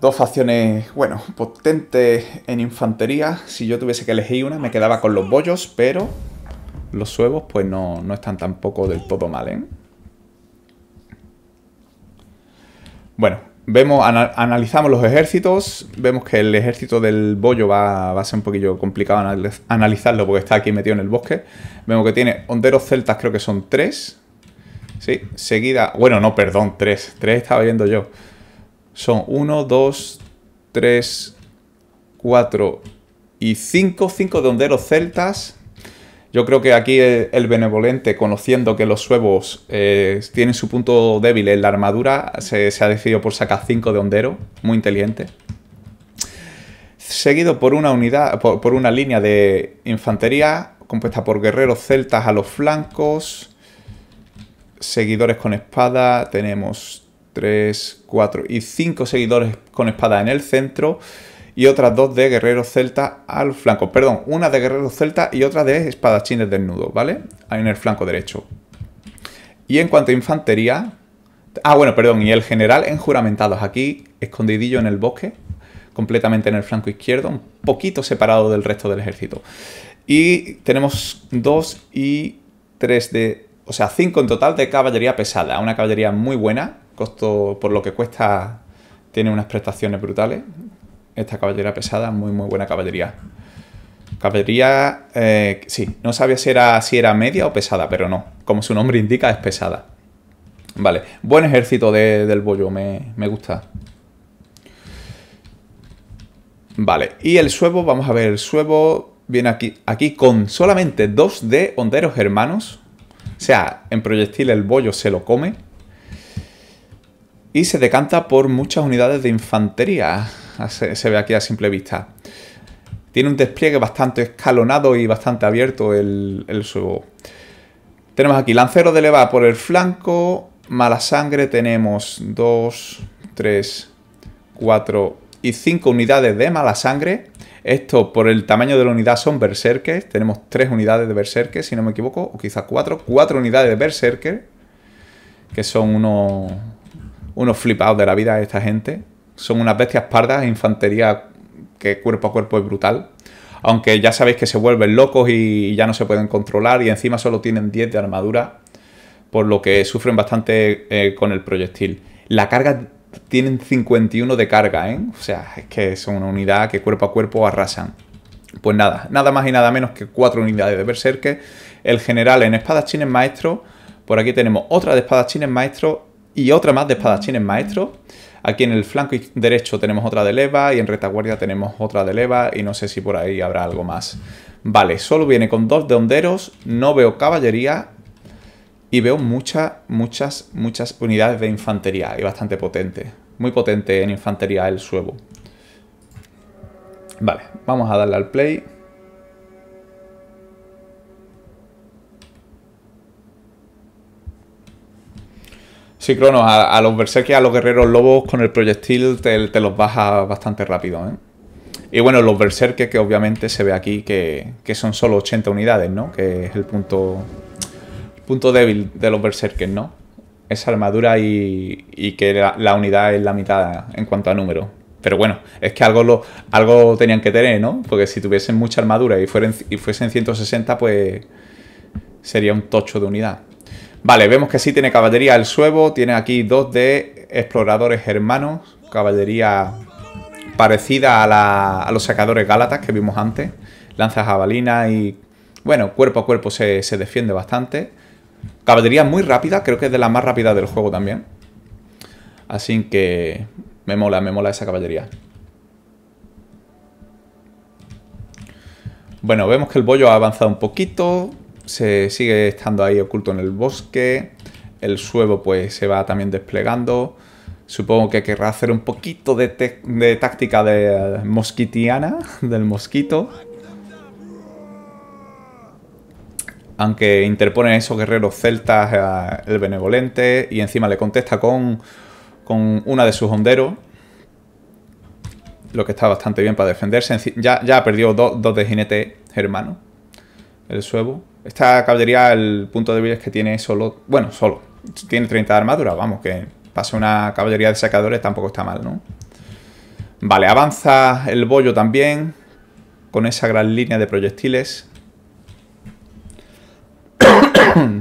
Dos facciones, bueno, potentes en infantería. Si yo tuviese que elegir una, me quedaba con los bollos, pero los suevos pues no, están tampoco del todo mal, ¿eh? Bueno, vemos, analizamos los ejércitos, vemos que el ejército del bollo va, va, a ser un poquillo complicado analizarlo porque está aquí metido en el bosque. Vemos que tiene honderos celtas, creo que son tres, Sí, seguida. Bueno, no, perdón, tres. Tres estaba viendo yo. Son uno, dos, tres, cuatro y cinco. Cinco de honderos celtas. Yo creo que aquí el, benevolente, conociendo que los suevos eh, tienen su punto débil en la armadura, se, ha decidido por sacar cinco de hondero. Muy inteligente seguido por una unidad, por, una línea de infantería compuesta por guerreros celtas a los flancos, seguidores con espada, tenemos 3, 4 y 5 seguidores con espada en el centro y otras dos de guerreros celta al flanco. Perdón, una de guerreros celta y otra de espadachines desnudos, ¿vale? Ahí en el flanco derecho. Y en cuanto a infantería... Ah, bueno, perdón, y el general en juramentados. Aquí, escondidillo en el bosque, completamente en el flanco izquierdo, un poquito separado del resto del ejército. Y tenemos dos y tres de o sea, 5 en total de caballería pesada. Una caballería muy buena, costo por lo que cuesta, tiene unas prestaciones brutales. Esta caballería pesada, muy, muy buena caballería. Caballería, eh, sí, no sabía si era, si era media o pesada, pero no. Como su nombre indica, es pesada. Vale, buen ejército del bollo, me, gusta. Vale, y el suevo, vamos a ver, el suevo viene aquí, aquí con solamente dos de honderos hermanos. O sea, en proyectil el bollo se lo come y se decanta por muchas unidades de infantería. Ah, se, ve aquí a simple vista. Tiene un despliegue bastante escalonado y bastante abierto el, el subo. Tenemos aquí lanceros de leva por el flanco. Mala sangre tenemos 2, 3, 4 y 5 unidades de mala sangre. Esto, por el tamaño de la unidad, son berserkers. Tenemos tres unidades de berserkers, si no me equivoco, o quizás cuatro. Cuatro unidades de berserker, que son unos, unos flipados de la vida de esta gente. Son unas bestias pardas, e infantería que cuerpo a cuerpo es brutal. Aunque ya sabéis que se vuelven locos y ya no se pueden controlar y encima solo tienen 10 de armadura, por lo que sufren bastante eh, con el proyectil. La carga tienen 51 de carga, ¿eh? O sea, es que son una unidad que cuerpo a cuerpo arrasan. Pues nada, nada más y nada menos que cuatro unidades de Berserker. El general en espadachines maestro. Por aquí tenemos otra de espadachines maestro y otra más de espadachines maestro. Aquí en el flanco derecho tenemos otra de leva y en retaguardia tenemos otra de leva y no sé si por ahí habrá algo más. Vale, solo viene con dos de honderos, no veo caballería y veo muchas, muchas, muchas unidades de infantería. Y bastante potente. Muy potente en infantería el suevo. Vale, vamos a darle al play. Sí, Cronos, a, los berserkers, a los guerreros lobos con el proyectil te, los baja bastante rápido, ¿eh? Y bueno, los berserkers que obviamente se ve aquí que, que son solo 80 unidades, ¿no? Que es el punto punto débil de los berserkers, ¿no? Esa armadura y, que la, unidad es la mitad en cuanto a número. Pero bueno, es que algo, lo, algo tenían que tener, ¿no? Porque si tuviesen mucha armadura y, y fuesen 160, pues sería un tocho de unidad. Vale, vemos que sí tiene caballería el suevo, tiene aquí dos de exploradores hermanos, caballería parecida a, los sacadores gálatas que vimos antes, lanzas jabalina y, bueno, cuerpo a cuerpo se, se defiende bastante. Caballería muy rápida, creo que es de la más rápida del juego también. Así que me mola, me mola esa caballería. Bueno, vemos que el bollo ha avanzado un poquito. Se sigue estando ahí oculto en el bosque. El suevo pues se va también desplegando. Supongo que querrá hacer un poquito de, de táctica de eh, mosquitiana, del mosquito. aunque interpone esos guerreros celtas el benevolente y encima le contesta con, una de sus honderos, lo que está bastante bien para defenderse. Ya, ya perdió dos, de jinete hermano, el suevo. Esta caballería, el punto débil es que tiene solo, bueno, solo, tiene 30 de armadura, vamos, que pasa una caballería de sacadores tampoco está mal, ¿no? Vale, avanza el bollo también, con esa gran línea de proyectiles.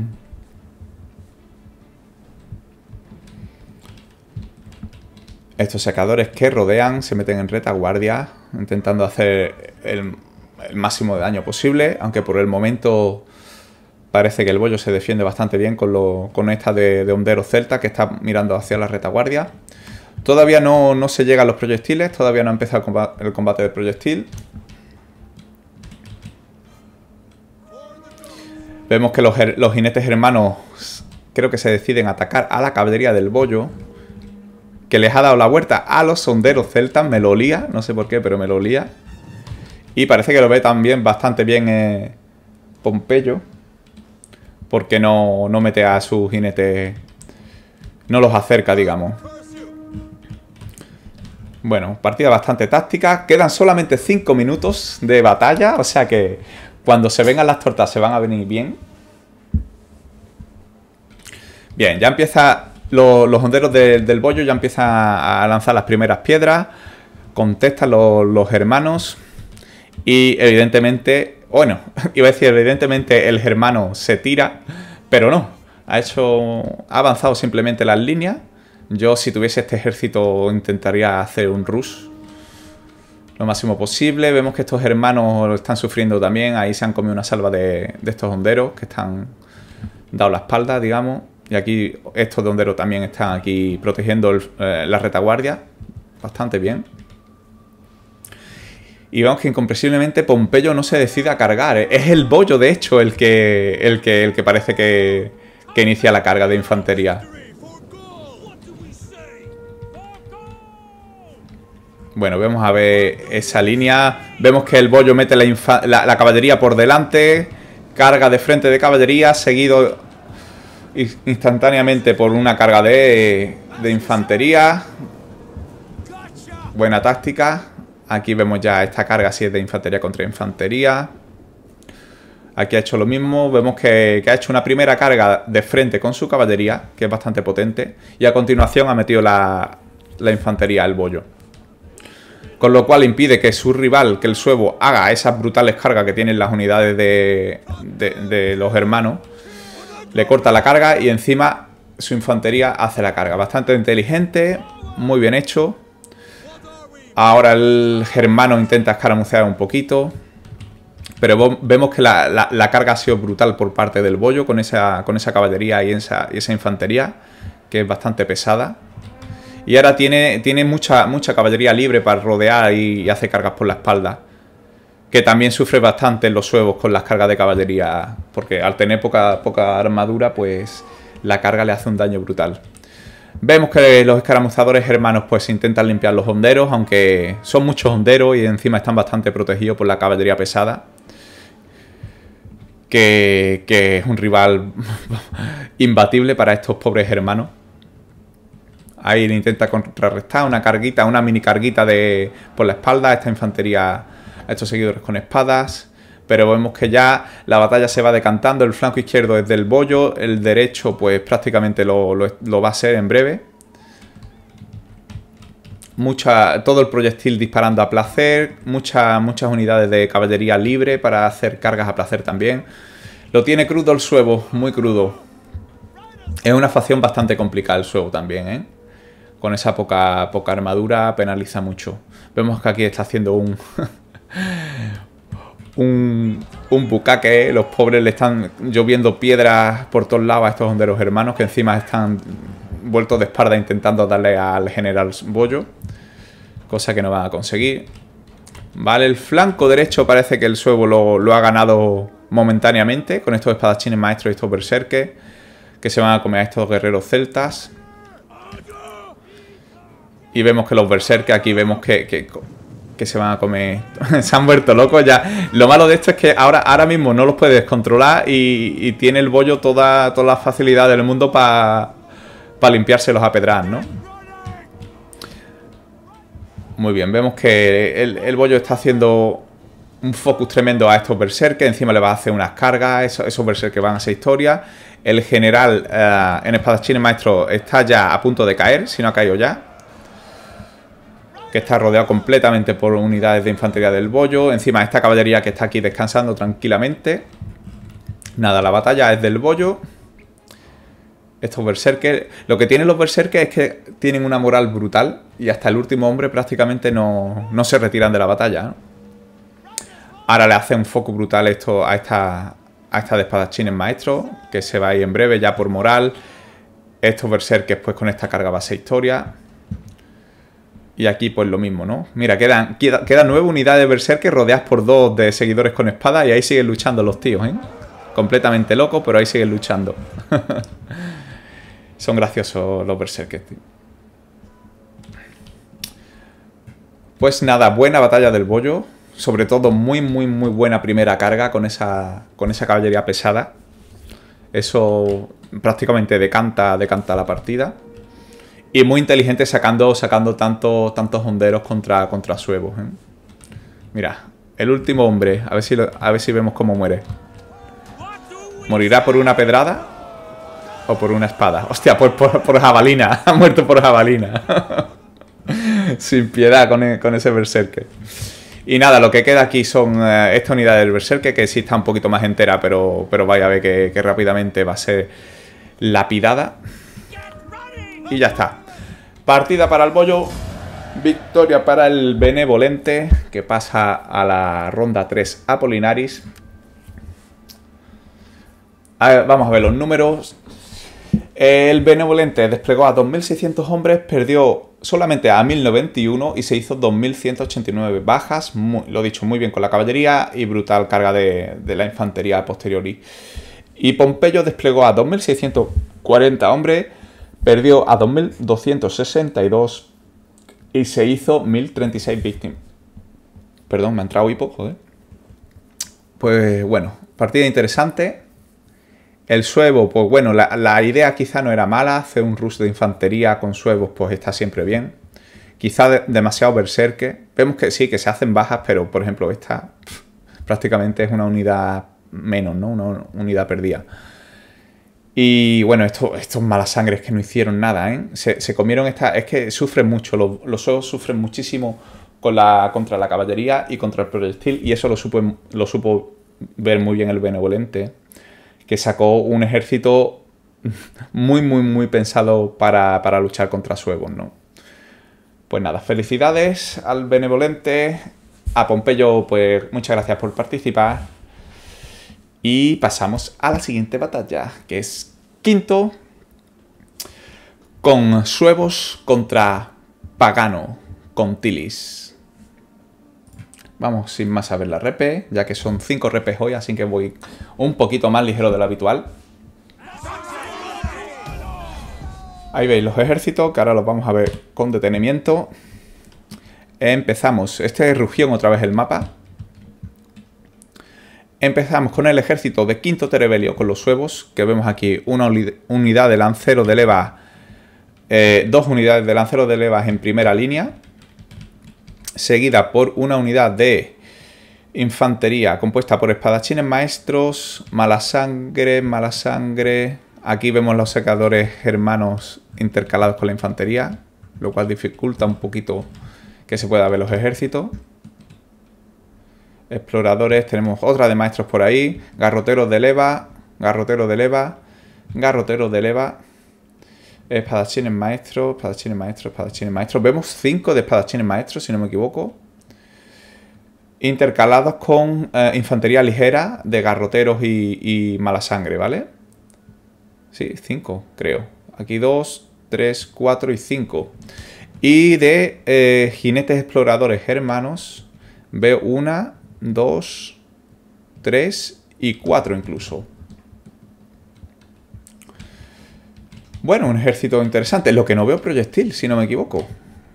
Estos secadores que rodean se meten en retaguardia, intentando hacer el, máximo de daño posible, aunque por el momento parece que el bollo se defiende bastante bien con, con esta de, hondero celta que está mirando hacia la retaguardia. Todavía no, se llegan los proyectiles, todavía no ha empezado el combate, el combate de proyectil. Vemos que los, jinetes hermanos creo que se deciden atacar a la caballería del bollo, que les ha dado la vuelta a los sonderos celtas, me lo olía, no sé por qué, pero me lo olía. Y parece que lo ve también bastante bien eh, Pompeyo, porque no, no mete a sus jinetes, no los acerca, digamos. Bueno, partida bastante táctica. Quedan solamente 5 minutos de batalla, o sea que cuando se vengan las tortas, ¿se van a venir bien? Bien, ya empieza. los honderos del bollo ya empiezan a lanzar las primeras piedras. Contestan los, los hermanos. Y evidentemente. Bueno, iba a decir, evidentemente el hermano se tira. Pero no. Ha hecho. Ha avanzado simplemente las líneas. Yo, si tuviese este ejército, intentaría hacer un rush lo máximo posible. Vemos que estos hermanos están sufriendo también. Ahí se han comido una salva de, estos honderos que están dado la espalda, digamos. Y aquí estos honderos también están aquí protegiendo eh, la retaguardia. Bastante bien. Y vemos que incomprensiblemente Pompeyo no se decide a cargar. Es el bollo, de hecho, el que, el que, el que parece que, que inicia la carga de infantería. Bueno, vemos a ver esa línea. Vemos que el bollo mete la, caballería por delante. Carga de frente de caballería, seguido instantáneamente por una carga de, infantería. Buena táctica. Aquí vemos ya esta carga si es de infantería contra infantería. Aquí ha hecho lo mismo. Vemos que, ha hecho una primera carga de frente con su caballería, que es bastante potente. Y a continuación ha metido la infantería al bollo con lo cual impide que su rival, que el suevo, haga esas brutales cargas que tienen las unidades de, los hermanos. Le corta la carga y encima su infantería hace la carga. Bastante inteligente, muy bien hecho. Ahora el germano intenta escaramucear un poquito. Pero vemos que la, carga ha sido brutal por parte del bollo con esa, con esa caballería y esa infantería, que es bastante pesada. Y ahora tiene, tiene mucha, mucha caballería libre para rodear y, hace cargas por la espalda. Que también sufre bastante en los suevos con las cargas de caballería. Porque al tener poca, poca armadura, pues la carga le hace un daño brutal. Vemos que los escaramuzadores hermanos pues intentan limpiar los honderos, aunque son muchos honderos y encima están bastante protegidos por la caballería pesada. Que, que es un rival imbatible para estos pobres hermanos. Ahí le intenta contrarrestar una carguita, una mini carguita por la espalda esta infantería, a estos seguidores con espadas. Pero vemos que ya la batalla se va decantando, el flanco izquierdo es del bollo, el derecho pues prácticamente lo, va a ser en breve. Mucha, todo el proyectil disparando a placer, muchas unidades de caballería libre para hacer cargas a placer también. Lo tiene crudo el suevo, muy crudo. Es una facción bastante complicada el suevo también, ¿eh? con esa poca, poca armadura penaliza mucho. Vemos que aquí está haciendo un... un, bucaque, ¿eh? los pobres le están lloviendo piedras por todos lados a estos los hermanos que encima están vueltos de espalda intentando darle al general Bollo, cosa que no van a conseguir. Vale, el flanco derecho parece que el suevo lo, lo ha ganado momentáneamente con estos espadachines maestros y estos berserques que se van a comer a estos guerreros celtas. Y vemos que los Berserk aquí vemos que, se van a comer. se han vuelto locos ya. Lo malo de esto es que ahora, ahora mismo no los puedes controlar y, tiene el bollo toda, toda la facilidad del mundo para limpiarse los a pedrar, ¿no? Muy bien, vemos que el, bollo está haciendo un focus tremendo a estos berserk, que encima le va a hacer unas cargas, esos, esos que van a ser historia. El general eh, en en espadachines maestro está ya a punto de caer, si no ha caído ya que está rodeado completamente por unidades de infantería del bollo. Encima esta caballería que está aquí descansando tranquilamente. Nada, la batalla es del bollo. Estos berserkers... Lo que tienen los berserkers es que tienen una moral brutal y hasta el último hombre prácticamente no, se retiran de la batalla. Ahora le hace un foco brutal esto a estas a de espadachines maestro, que se va a ir en breve ya por moral. Estos berserkers pues con esta carga base historia. Y aquí pues lo mismo, ¿no? Mira, quedan, queda, nueve unidades de Berserker rodeadas por dos de seguidores con espada y ahí siguen luchando los tíos, ¿eh? Completamente locos, pero ahí siguen luchando. Son graciosos los Berserker, tío. Pues nada, buena batalla del bollo. Sobre todo muy, muy, muy buena primera carga con esa, con esa caballería pesada. Eso prácticamente decanta, decanta la partida y muy inteligente sacando, sacando tantos honderos contra, contra suevos. ¿eh? Mira, el último hombre, a ver, si a ver si vemos cómo muere. ¿Morirá por una pedrada? ¿O por una espada? Hostia, por, jabalina. Ha muerto por jabalina. Sin piedad con, ese berserker. Y nada, lo que queda aquí son eh, esta unidad del Berserker, que sí está un poquito más entera, pero, pero vaya a ver que rápidamente va a ser lapidada. Y ya está. Partida para el Bollo, victoria para el Benevolente, que pasa a la ronda 3 Apolinaris. vamos a ver los números. El Benevolente desplegó a 2.600 hombres, perdió solamente a 1091 y se hizo 2189 bajas, lo dicho muy bien con la caballería y brutal carga de, la infantería posteriori. Y Pompeyo desplegó a 2640 hombres, perdió a 2.262 y se hizo 1.036 víctimas. Perdón, me ha entrado hipo, joder. Pues bueno, partida interesante. El suevo, pues bueno, la, idea quizá no era mala, hacer un rush de infantería con suevos pues está siempre bien. Quizá demasiado berserque. Vemos que sí, que se hacen bajas, pero por ejemplo esta prácticamente es una unidad menos, ¿no? Una unidad perdida. Y bueno, estos malas sangres que no hicieron nada, ¿eh? Se, comieron esta... Es que sufren mucho, los, los sufren muchísimo con la, contra la caballería y contra el proyectil, y eso lo supo, lo supo ver muy bien el benevolente, que sacó un ejército muy, muy, muy pensado para, luchar contra Suevos, ¿no? Pues nada, felicidades al benevolente, a Pompeyo, pues muchas gracias por participar y pasamos a la siguiente batalla, que es Quinto con Suevos contra Pagano, con Tilis. Vamos sin más a ver la repe, ya que son cinco repes hoy, así que voy un poquito más ligero de lo habitual. Ahí veis los ejércitos, que ahora los vamos a ver con detenimiento. Empezamos. Este es Rugión otra vez el mapa. Empezamos con el ejército de Quinto Terebelio con los suevos, que vemos aquí una unidad de lancero de levas, eh, dos unidades de lanceros de levas en primera línea, seguida por una unidad de infantería compuesta por espadachines maestros, mala sangre, mala sangre. Aquí vemos los secadores hermanos intercalados con la infantería, lo cual dificulta un poquito que se pueda ver los ejércitos exploradores, tenemos otra de maestros por ahí, garroteros de leva, garroteros de leva, garroteros de leva, espadachines maestros, espadachines maestros, espadachines maestros. Vemos 5 de espadachines maestros, si no me equivoco. Intercalados con eh, infantería ligera de garroteros y, mala sangre, ¿vale? Sí, 5, creo. Aquí 2, 3, 4 y 5. Y de eh, jinetes exploradores hermanos, veo una, 2, 3 y 4 incluso. Bueno, un ejército interesante. Lo que no veo proyectil, si no me equivoco.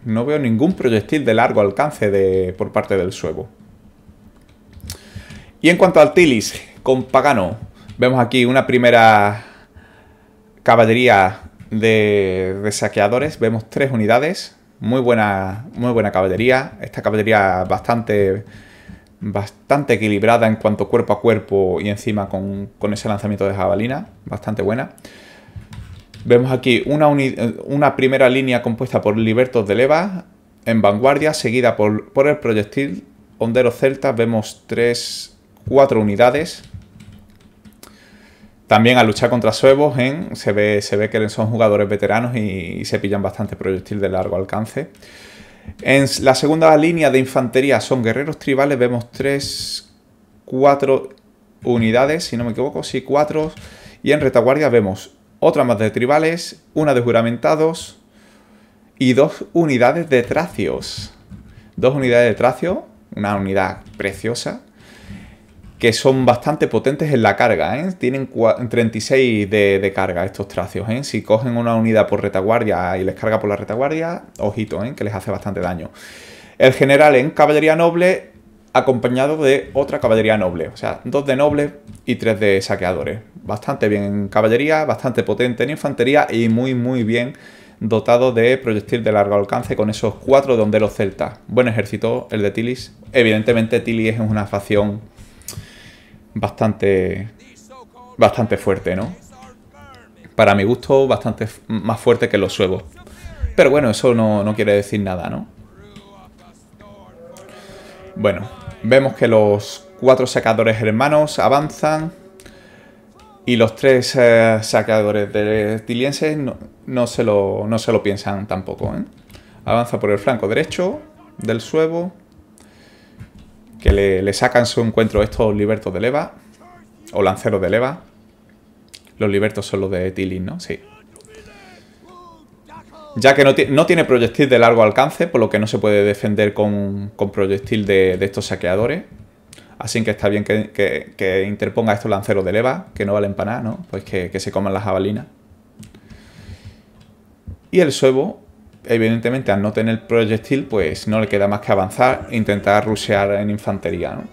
No veo ningún proyectil de largo alcance por parte del suevo. Y en cuanto al Tilis, con Pagano, vemos aquí una primera caballería de, de, saqueadores. Vemos tres unidades. Muy buena, muy buena caballería. Esta caballería bastante bastante equilibrada en cuanto cuerpo a cuerpo y encima con, ese lanzamiento de jabalina, bastante buena. Vemos aquí eh, una, primera línea compuesta por libertos de leva en vanguardia, seguida por, el proyectil ondero celta, vemos 3, 4 unidades. También a luchar contra suevos, se, ve, se ve que son jugadores veteranos y se pillan bastante proyectil de largo alcance. En la segunda línea de infantería son guerreros tribales, vemos tres, cuatro unidades, si no me equivoco, sí, cuatro. Y en retaguardia vemos otra más de tribales, una de juramentados y dos unidades de tracios. Dos unidades de tracio, una unidad preciosa, que son bastante potentes en la carga. ¿eh? Tienen 36 de, carga estos tracios. ¿eh? Si cogen una unidad por retaguardia y les carga por la retaguardia, ojito, ¿eh? que les hace bastante daño. El general en caballería noble acompañado de otra caballería noble. O sea, dos de noble y tres de saqueadores. Bastante bien en caballería, bastante potente en infantería y muy, muy bien dotado de proyectil de largo alcance con esos cuatro de onderos celtas. Buen ejército el de Tilis. Evidentemente Tilis es una facción bastante, bastante fuerte, ¿no? Para mi gusto, bastante más fuerte que los suevos. Pero bueno, eso no, no quiere decir nada, ¿no? Bueno, vemos que los cuatro sacadores hermanos avanzan y los tres eh, sacadores de no, no, se lo, no se lo piensan tampoco. ¿eh? Avanza por el flanco derecho del suevo, que le, sacan su encuentro estos libertos de leva, o lanceros de leva. Los libertos son los de tilin ¿no? Sí. Ya que no, tiene proyectil de largo alcance, por lo que no se puede defender con, proyectil de, estos saqueadores. Así que está bien que, interponga estos lanceros de leva, que no valen para nada, ¿no? Pues que, que se coman las jabalinas. Y el suevo evidentemente al no tener proyectil, pues no le queda más que avanzar e intentar rushear en infantería, ¿no?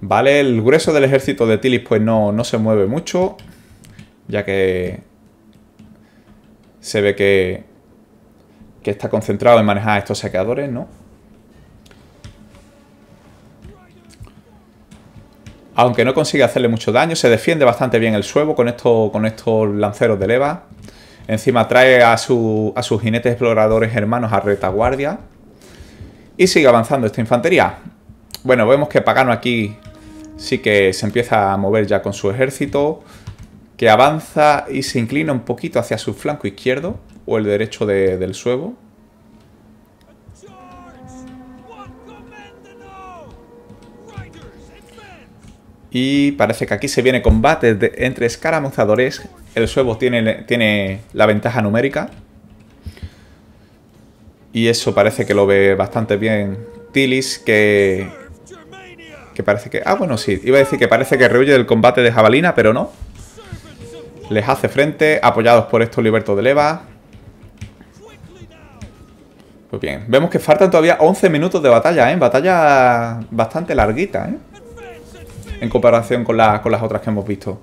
Vale, el grueso del ejército de Tilis pues no, se mueve mucho, ya que se ve que, que está concentrado en manejar estos saqueadores, ¿no? Aunque no consigue hacerle mucho daño, se defiende bastante bien el suevo con, esto, con estos lanceros de leva. Encima trae a, su, sus jinetes exploradores hermanos a retaguardia. Y sigue avanzando esta infantería. Bueno, vemos que Pagano aquí sí que se empieza a mover ya con su ejército. Que avanza y se inclina un poquito hacia su flanco izquierdo o el derecho del suevo. Y parece que aquí se viene combate entre escaramuzadores. El suevo tiene, tiene la ventaja numérica. Y eso parece que lo ve bastante bien Tilis, que... Que parece que... Ah, bueno, sí. Iba a decir que parece que rehuye del combate de Jabalina, pero no. Les hace frente, apoyados por estos libertos de leva. Pues bien, vemos que faltan todavía 11 minutos de batalla, ¿eh? Batalla bastante larguita, ¿eh? en comparación con, las otras que hemos visto.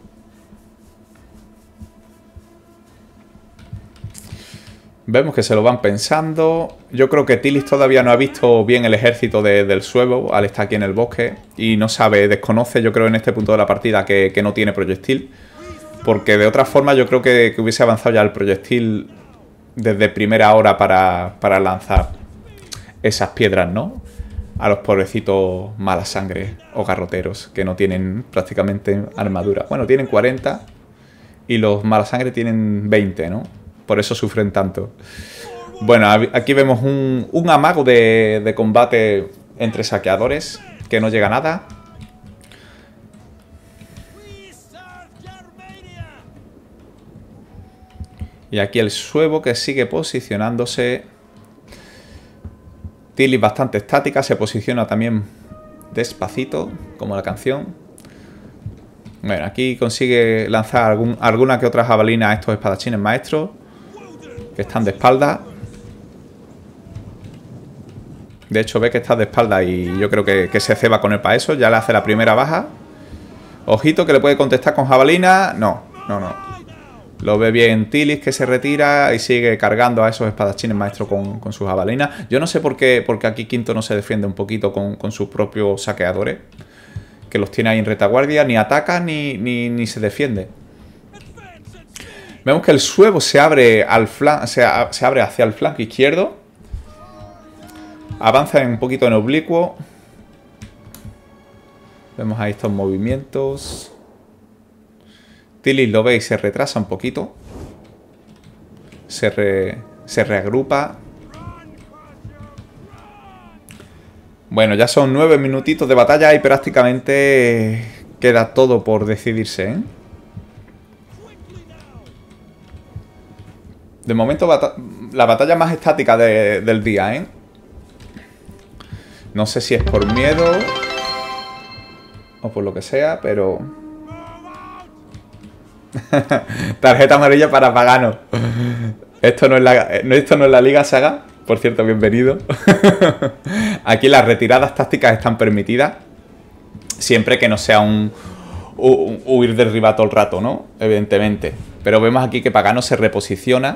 Vemos que se lo van pensando. Yo creo que Tilis todavía no ha visto bien el ejército del suevo al estar aquí en el bosque. Y no sabe, desconoce, yo creo, en este punto de la partida que, no tiene proyectil. Porque de otra forma yo creo que, hubiese avanzado ya el proyectil desde primera hora para, para lanzar esas piedras, ¿no? a los pobrecitos mala sangre o garroteros que no tienen prácticamente armadura. Bueno, tienen 40 y los mala sangre tienen 20, ¿no? Por eso sufren tanto. Bueno, aquí vemos un, amago de, de, combate entre saqueadores que no llega a nada. Y aquí el suevo que sigue posicionándose Tilly bastante estática, se posiciona también despacito, como la canción. Bueno, aquí consigue lanzar alguna que otra jabalina a estos espadachines maestros, que están de espalda. De hecho, ve que está de espalda y yo creo que, que se ceba con él para eso. Ya le hace la primera baja. Ojito que le puede contestar con jabalina. No, no, no. Lo ve bien Tilis que se retira y sigue cargando a esos espadachines maestro con, con sus jabalinas. Yo no sé por qué porque aquí Quinto no se defiende un poquito con, sus propios saqueadores. Que los tiene ahí en retaguardia. Ni ataca ni, ni, se defiende. Vemos que el suevo se abre, al se abre hacia el flanco izquierdo. Avanza un poquito en oblicuo. Vemos ahí estos movimientos. Tilly lo veis, se retrasa un poquito. Se, reagrupa. Bueno, ya son nueve minutitos de batalla y prácticamente queda todo por decidirse, ¿eh? De momento, la batalla más estática del día, ¿eh? No sé si es por miedo o por lo que sea, pero... Tarjeta amarilla para Pagano. Esto no, es la, eh, esto no es la Liga Saga. Por cierto, bienvenido. Aquí las retiradas tácticas están permitidas. Siempre que no sea un, huir de rival todo el rato, ¿no? Evidentemente. Pero vemos aquí que Pagano se reposiciona.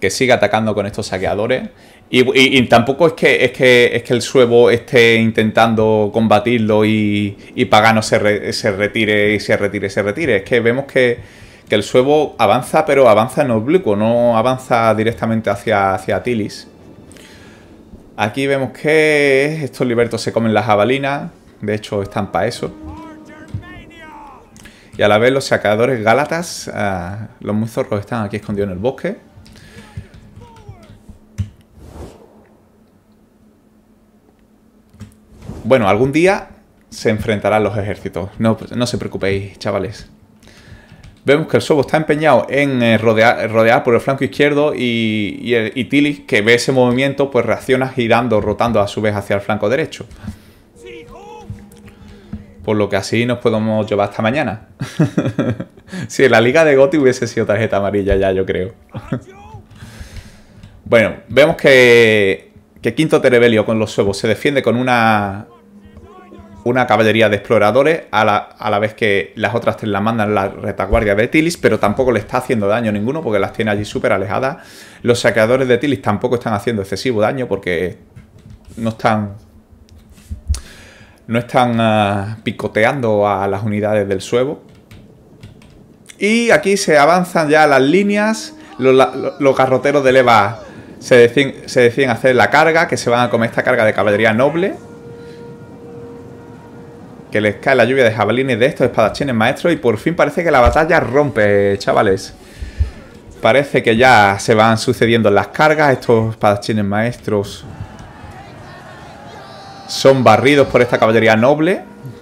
Que sigue atacando con estos saqueadores. Y, tampoco es que, que, es que el suevo esté intentando combatirlo y, Pagano se, retire y se retire y se retire. Es que vemos que, el suevo avanza, pero avanza en oblicuo, no avanza directamente hacia, hacia Tilis. Aquí vemos que estos libertos se comen las jabalinas, de hecho están para eso. Y a la vez los sacadores gálatas, ah, los muy zorros están aquí escondidos en el bosque. Bueno, algún día se enfrentarán los ejércitos. No, se preocupéis, chavales. Vemos que el Sobo está empeñado en eh, rodear, rodear por el flanco izquierdo y, y, que ve ese movimiento, pues reacciona girando, rotando a su vez hacia el flanco derecho. Por lo que así nos podemos llevar hasta mañana. si en la liga de Goti hubiese sido tarjeta amarilla ya, yo creo. bueno, vemos que, Quinto Terebelio con los suevos se defiende con una, una caballería de exploradores, a la, vez que las otras tres las mandan la retaguardia de Tilis, pero tampoco le está haciendo daño ninguno porque las tiene allí súper alejadas. Los saqueadores de Tilis tampoco están haciendo excesivo daño porque no están. No están ah, picoteando a las unidades del suevo. Y aquí se avanzan ya las líneas. Los, carroteros de leva se deciden, se deciden hacer la carga, que se van a comer esta carga de caballería noble que les cae la lluvia de jabalines de estos espadachines maestros y por fin parece que la batalla rompe, chavales. Parece que ya se van sucediendo las cargas, estos espadachines maestros son barridos por esta caballería noble,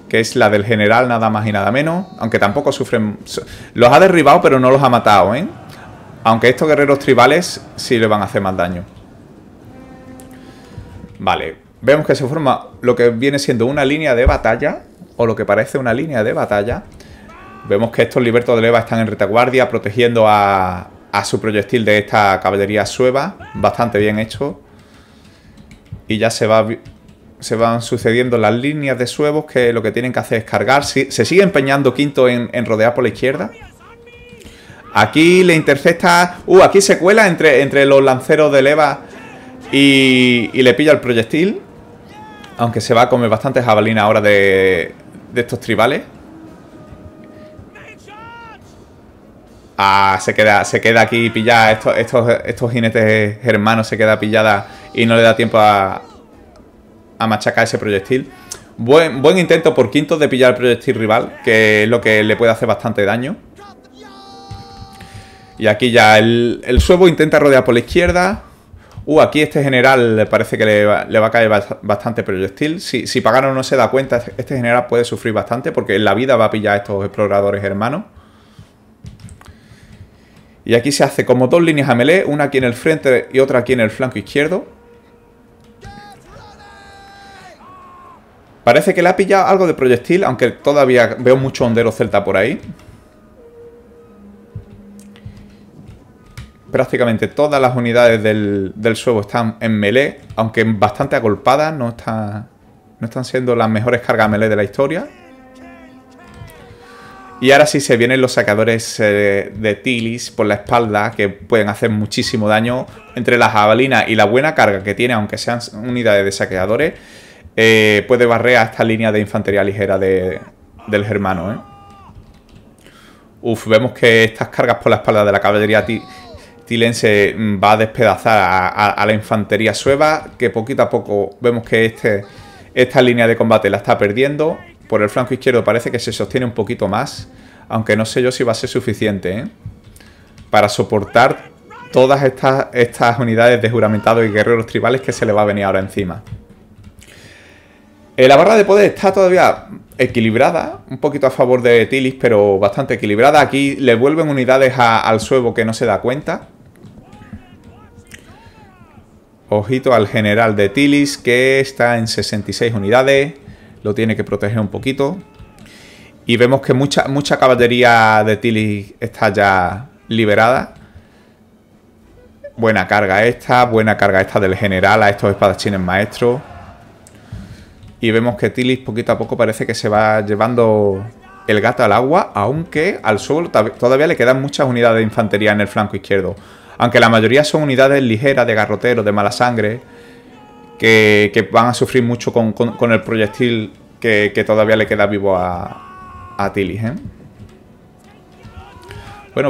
que es la del general nada más y nada menos, aunque tampoco sufren... Los ha derribado pero no los ha matado, ¿eh? Aunque estos guerreros tribales sí le van a hacer más daño. Vale, vemos que se forma lo que viene siendo una línea de batalla o lo que parece una línea de batalla. Vemos que estos libertos de leva están en retaguardia protegiendo a, su proyectil de esta caballería sueva. Bastante bien hecho. Y ya se, va, se van sucediendo las líneas de suevos que lo que tienen que hacer es cargar. Se sigue empeñando Quinto en, rodear por la izquierda. Aquí le intercepta... Uh, aquí se cuela entre, entre los lanceros de leva y, le pilla el proyectil. Aunque se va a comer bastante jabalina ahora de, de estos tribales. Ah, se queda, se queda aquí pillada. Estos, estos, jinetes hermanos se queda pillada y no le da tiempo a, machacar ese proyectil. Buen, buen intento por quinto de pillar el proyectil rival, que es lo que le puede hacer bastante daño. Y aquí ya el, el suevo intenta rodear por la izquierda. Uh, aquí este general parece que le va, a caer bastante proyectil. Si, si Pagano no se da cuenta, este, este general puede sufrir bastante porque en la vida va a pillar a estos exploradores hermanos. Y aquí se hace como dos líneas a melee, una aquí en el frente y otra aquí en el flanco izquierdo. Parece que le ha pillado algo de proyectil, aunque todavía veo mucho hondero celta por ahí. prácticamente todas las unidades del, del suevo están en melee, aunque bastante agolpadas, no, está, no están siendo las mejores cargas melee de la historia. Y ahora sí se vienen los saqueadores eh, de Tilis por la espalda, que pueden hacer muchísimo daño. Entre las jabalina y la buena carga que tiene, aunque sean unidades de saqueadores, eh, puede barrer a esta línea de infantería ligera de, del germano. ¿eh? Uf, vemos que estas cargas por la espalda de la caballería Tilense mm, va a despedazar a, la infantería sueva, que poquito a poco vemos que este, esta línea de combate la está perdiendo. Por el flanco izquierdo parece que se sostiene un poquito más, aunque no sé yo si va a ser suficiente ¿eh? para soportar todas estas, estas unidades de juramentados y guerreros tribales que se le va a venir ahora encima. Eh, la barra de poder está todavía equilibrada, un poquito a favor de Tilis, pero bastante equilibrada. Aquí le vuelven unidades al suevo que no se da cuenta. Ojito al general de Tilis, que está en 66 unidades. Lo tiene que proteger un poquito. Y vemos que mucha, mucha caballería de Tilis está ya liberada. Buena carga esta, buena carga esta del general a estos espadachines maestros. Y vemos que Tilis poquito a poco parece que se va llevando el gato al agua, aunque al suelo todavía le quedan muchas unidades de infantería en el flanco izquierdo aunque la mayoría son unidades ligeras de garrotero, de mala sangre, que, van a sufrir mucho con, el proyectil que, todavía le queda vivo a, a ¿eh? Bueno,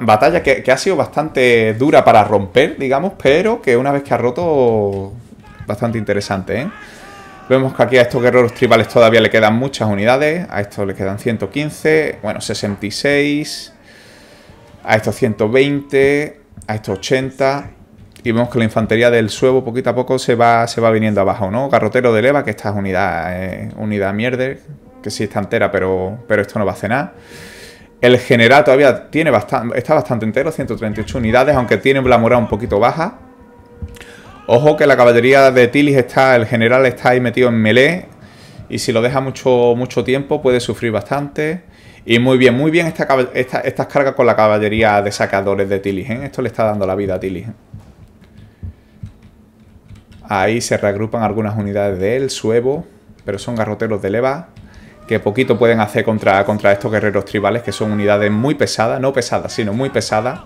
batalla que, ha sido bastante dura para romper, digamos, pero que una vez que ha roto, bastante interesante. ¿eh? Vemos que aquí a estos guerreros tribales todavía le quedan muchas unidades. A estos le quedan 115, bueno, 66. A estos 120 a estos 80 y vemos que la infantería del suevo poquito a poco se va, se va viniendo abajo, ¿no? Carrotero de leva, que esta es unidad, eh, que sí está entera, pero, pero esto no va a hacer nada El general todavía tiene bastante, está bastante entero, 138 unidades, aunque tiene la morada un poquito baja. Ojo que la caballería de Tilis está, el general está ahí metido en melee, y si lo deja mucho, mucho tiempo puede sufrir bastante. Y muy bien, muy bien estas cargas con la caballería de sacadores de Tiligen. Esto le está dando la vida a Tiligen. Ahí se reagrupan algunas unidades de él, suevo, pero son garroteros de leva que poquito pueden hacer contra, contra estos guerreros tribales, que son unidades muy pesadas, no pesadas, sino muy pesadas.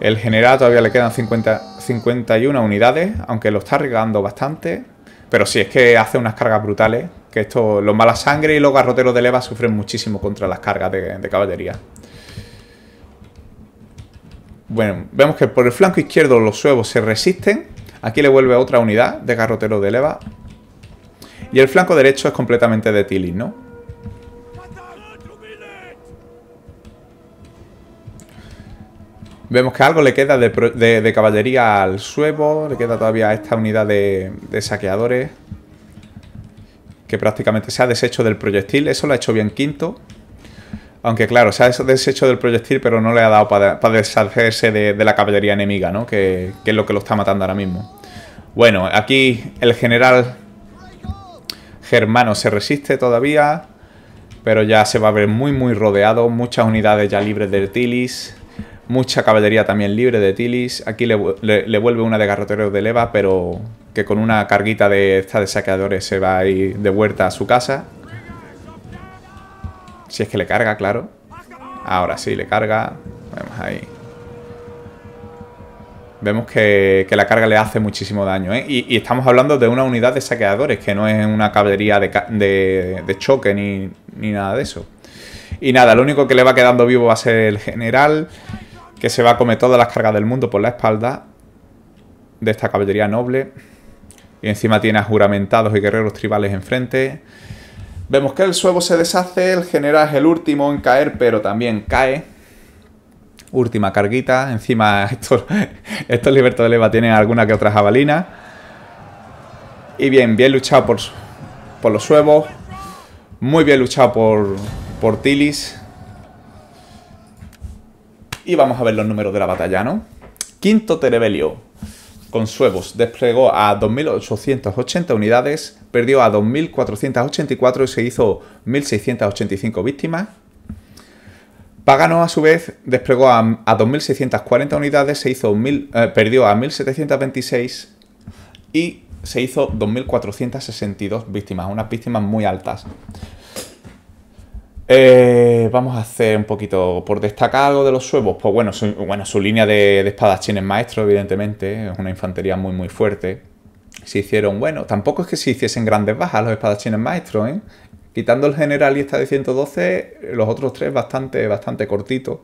El general todavía le quedan 51 unidades, aunque lo está regando bastante. Pero si es que hace unas cargas brutales que esto, los malas sangre y los garroteros de leva sufren muchísimo contra las cargas de, caballería. Bueno, vemos que por el flanco izquierdo los suevos se resisten. Aquí le vuelve otra unidad de garrotero de leva. Y el flanco derecho es completamente de Tilis, ¿no? Vemos que algo le queda de, caballería al suevo, le queda todavía esta unidad de saqueadores que prácticamente se ha deshecho del proyectil. Eso lo ha hecho bien Quinto. Aunque claro, se ha deshecho del proyectil, pero no le ha dado para deshacerse de, la caballería enemiga, ¿no? Que, es lo que lo está matando ahora mismo. Bueno, aquí el general Germano se resiste todavía, pero ya se va a ver muy, muy rodeado. Muchas unidades ya libres de Tilis, mucha caballería también libre de Tilis. Aquí le, vuelve una de Garrotero de leva, pero que con una carguita de esta de saqueadores se va a ir de vuelta a su casa. Si es que le carga, claro. Ahora sí, le carga. Vemos ahí. Vemos que, la carga le hace muchísimo daño, ¿eh? y, estamos hablando de una unidad de saqueadores, que no es una caballería de, choque ni, ni nada de eso. Y nada, lo único que le va quedando vivo va a ser el general, que se va a comer todas las cargas del mundo por la espalda de esta caballería noble y encima tiene a juramentados y guerreros tribales enfrente. Vemos que el suevo se deshace, el general es el último en caer, pero también cae. Última carguita, encima estos, estos libertos de leva tienen alguna que otra jabalina. Y bien, bien luchado por, los suevos. Muy bien luchado por, por Tilis. Y vamos a ver los números de la batalla, ¿no? Quinto Terebelio. Consuevos desplegó a 2.880 unidades, perdió a 2.484 y se hizo 1.685 víctimas. Pagano, a su vez, desplegó a, 2.640 unidades, se hizo eh, perdió a 1.726 y se hizo 2.462 víctimas, unas víctimas muy altas. Eh, vamos a hacer un poquito, por destacar algo de los suevos, pues bueno, su, bueno, su línea de, de espadachines maestros, evidentemente, es una infantería muy muy fuerte. Se hicieron, bueno, tampoco es que se hiciesen grandes bajas los espadachines maestros, ¿eh? Quitando el general y esta de 112, los otros tres bastante, bastante cortitos.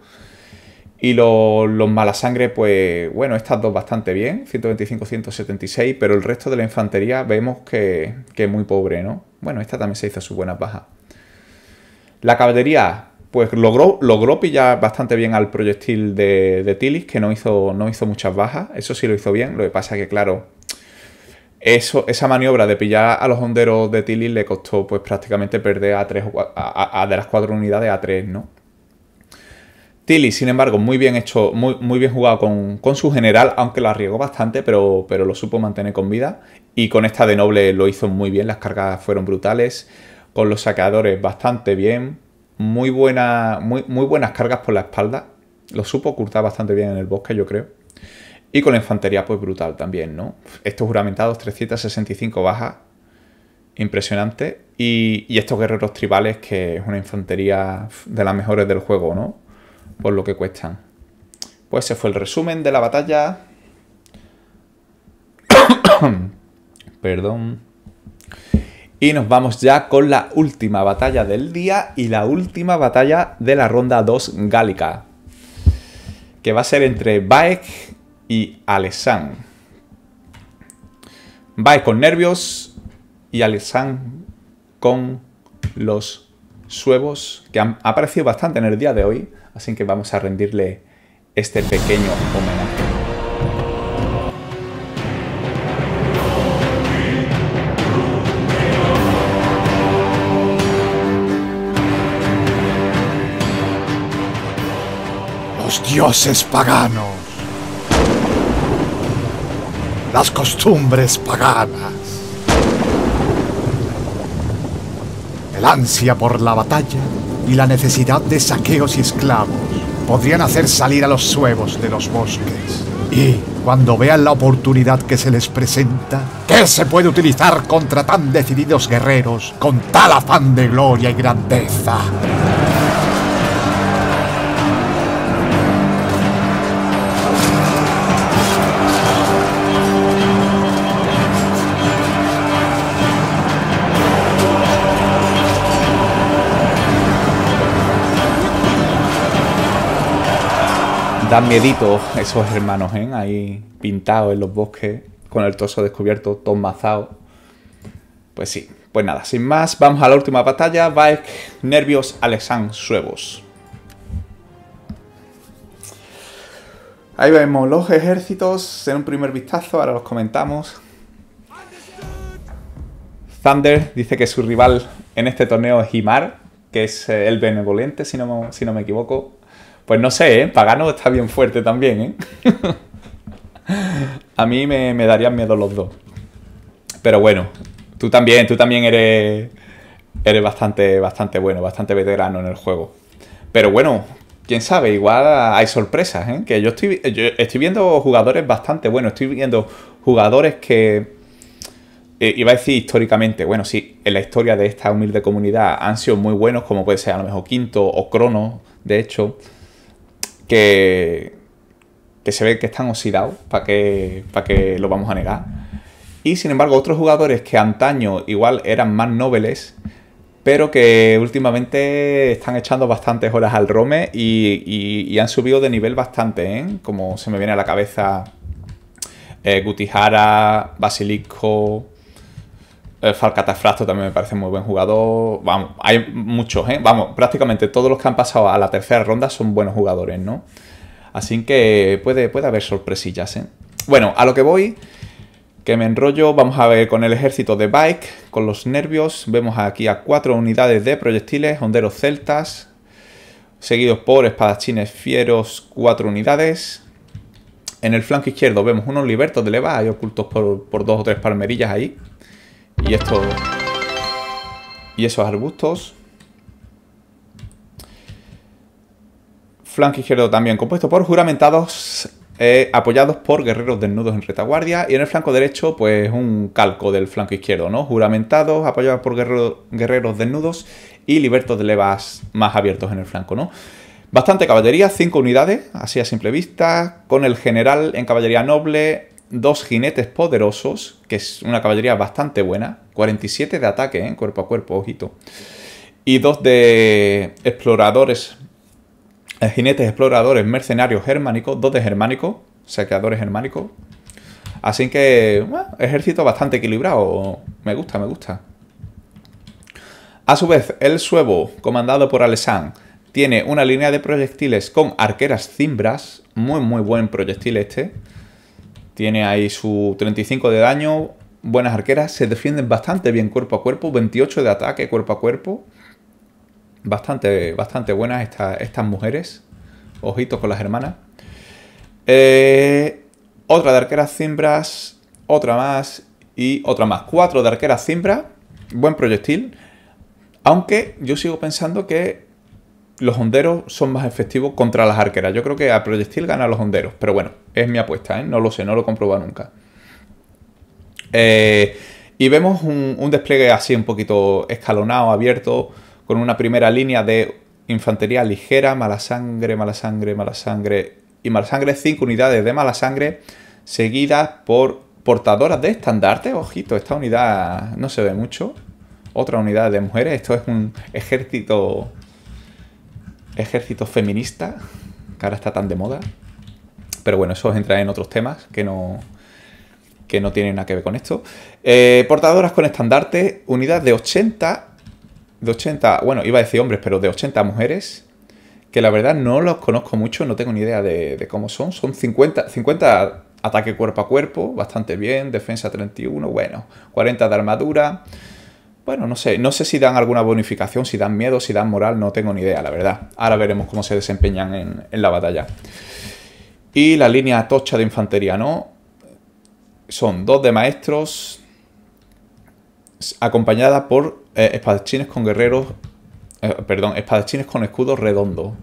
Y los, los malasangre, pues bueno, estas dos bastante bien, 125-176, pero el resto de la infantería vemos que, que es muy pobre, ¿no? Bueno, esta también se hizo sus buenas bajas. La caballería, pues logró, logró pillar bastante bien al proyectil de, de Tilis, que no hizo, no hizo muchas bajas. Eso sí lo hizo bien. Lo que pasa es que, claro, eso, esa maniobra de pillar a los honderos de Tilis le costó pues prácticamente perder a, tres, a, de las cuatro unidades a tres, ¿no? Tilly, sin embargo, muy bien hecho, muy, muy bien jugado con, su general, aunque lo arriesgó bastante, pero, pero lo supo mantener con vida. Y con esta de noble lo hizo muy bien, las cargas fueron brutales con los saqueadores bastante bien, muy, muy, muy buenas cargas por la espalda, lo supo ocultar bastante bien en el bosque, yo creo. Y con la infantería, pues brutal también, ¿no? Estos juramentados, 365 bajas, impresionante. Y, y, estos guerreros tribales, que es una infantería de las mejores del juego, ¿no? Por lo que cuestan. Pues ese fue el resumen de la batalla. Perdón. Y nos vamos ya con la última batalla del día y la última batalla de la ronda 2 gálica, que va a ser entre Baek y Alessan. Baek con nervios y Alessan con los suevos, que han aparecido bastante en el día de hoy, así que vamos a rendirle este pequeño homenaje. dioses paganos, las costumbres paganas, el ansia por la batalla y la necesidad de saqueos y esclavos podrían hacer salir a los suevos de los bosques. Y cuando vean la oportunidad que se les presenta, ¿qué se puede utilizar contra tan decididos guerreros con tal afán de gloria y grandeza? Dan miedito esos hermanos, ¿eh? Ahí pintados en los bosques, con el torso descubierto, mazado. Pues sí. Pues nada, sin más, vamos a la última batalla. Baek, Nervios, Alexan, Suevos. Ahí vemos los ejércitos en un primer vistazo, ahora los comentamos. Thunder dice que su rival en este torneo es Himar, que es eh, el benevolente, si si no me equivoco. Pues no sé, ¿eh? Pagano está bien fuerte también, ¿eh? A mí me, darían miedo los dos. Pero bueno, tú también, tú también eres, eres bastante, bastante bueno, bastante veterano en el juego. Pero bueno, quién sabe, igual hay sorpresas, ¿eh? Que yo estoy, estoy viendo jugadores bastante buenos, estoy viendo jugadores que, eh, iba a decir históricamente, bueno, sí, en la historia de esta humilde comunidad han sido muy buenos, como puede ser a lo mejor Quinto o Cronos, de hecho que, se ve que están oxidados, para que, para que lo vamos a negar. Y sin embargo, otros jugadores que antaño igual eran más nobles, pero que últimamente están echando bastantes horas al Rome y, han subido de nivel bastante, ¿eh? Como se me viene a la cabeza Gutijara, eh, Gutihara, Basilisco, Falcatafrasto también me parece muy buen jugador. Vamos, hay muchos, ¿eh? Vamos, prácticamente todos los que han pasado a la tercera ronda son buenos jugadores, ¿no? Así que puede, puede haber sorpresillas, ¿eh? Bueno, a lo que voy, que me enrollo, vamos a ver con el ejército de Bike, con los nervios. Vemos aquí a cuatro unidades de proyectiles, honderos celtas, seguidos por espadachines fieros, cuatro unidades. En el flanco izquierdo vemos unos libertos de leva, hay ocultos por dos o tres palmerillas ahí, y esto... Y esos arbustos. Flanco izquierdo también compuesto por juramentados eh, apoyados por guerreros desnudos en retaguardia. Y en el flanco derecho, pues un calco del flanco izquierdo, ¿no? Juramentados apoyados por guerreros desnudos y libertos de levas más abiertos en el flanco, ¿no? Bastante caballería, cinco unidades, así a simple vista, con el general en caballería noble, dos jinetes poderosos, que es una caballería bastante buena, 47 de ataque, ¿eh? cuerpo a cuerpo, ojito, y dos de exploradores, eh, jinetes exploradores, mercenarios germánicos, dos de germánicos, saqueadores germánicos. Así que, bueno, ejército bastante equilibrado, me gusta, me gusta. A su vez, el suevo, comandado por Alessand, tiene una línea de proyectiles con arqueras cimbras, muy muy buen proyectil este, tiene ahí su 35 de daño, buenas arqueras, se defienden bastante bien cuerpo a cuerpo, 28 de ataque cuerpo a cuerpo. Bastante, bastante buenas estas mujeres. Ojitos con las hermanas. Eh, otra de arqueras cimbras, otra más y otra más. Cuatro de arqueras cimbras, buen proyectil. Aunque yo sigo pensando que los honderos son más efectivos contra las arqueras. Yo creo que a proyectil gana los honderos, pero bueno, es mi apuesta, ¿eh? no lo sé, no lo he nunca. Eh, y vemos un, despliegue así un poquito escalonado, abierto, con una primera línea de infantería ligera, mala sangre, mala sangre, mala sangre y mala sangre, cinco unidades de mala sangre, seguidas por portadoras de estandarte. Ojito, esta unidad no se ve mucho. Otra unidad de mujeres, esto es un ejército ejército feminista, que ahora está tan de moda. Pero bueno, eso entra en otros temas que no, que no tienen nada que ver con esto. Eh, portadoras con estandarte, unidad de 80, de 80, bueno, iba a decir hombres, pero de 80 mujeres, que la verdad no los conozco mucho, no tengo ni idea de, cómo son. Son 50, 50 ataque cuerpo a cuerpo, bastante bien, defensa 31, bueno, 40 de armadura bueno, no sé, no sé si dan alguna bonificación, si dan miedo, si dan moral, no tengo ni idea, la verdad. Ahora veremos cómo se desempeñan en, la batalla. Y la línea tocha de infantería, ¿no? Son dos de maestros, acompañada por eh, espadachines con guerreros, eh, perdón, espadachines con escudos redondos,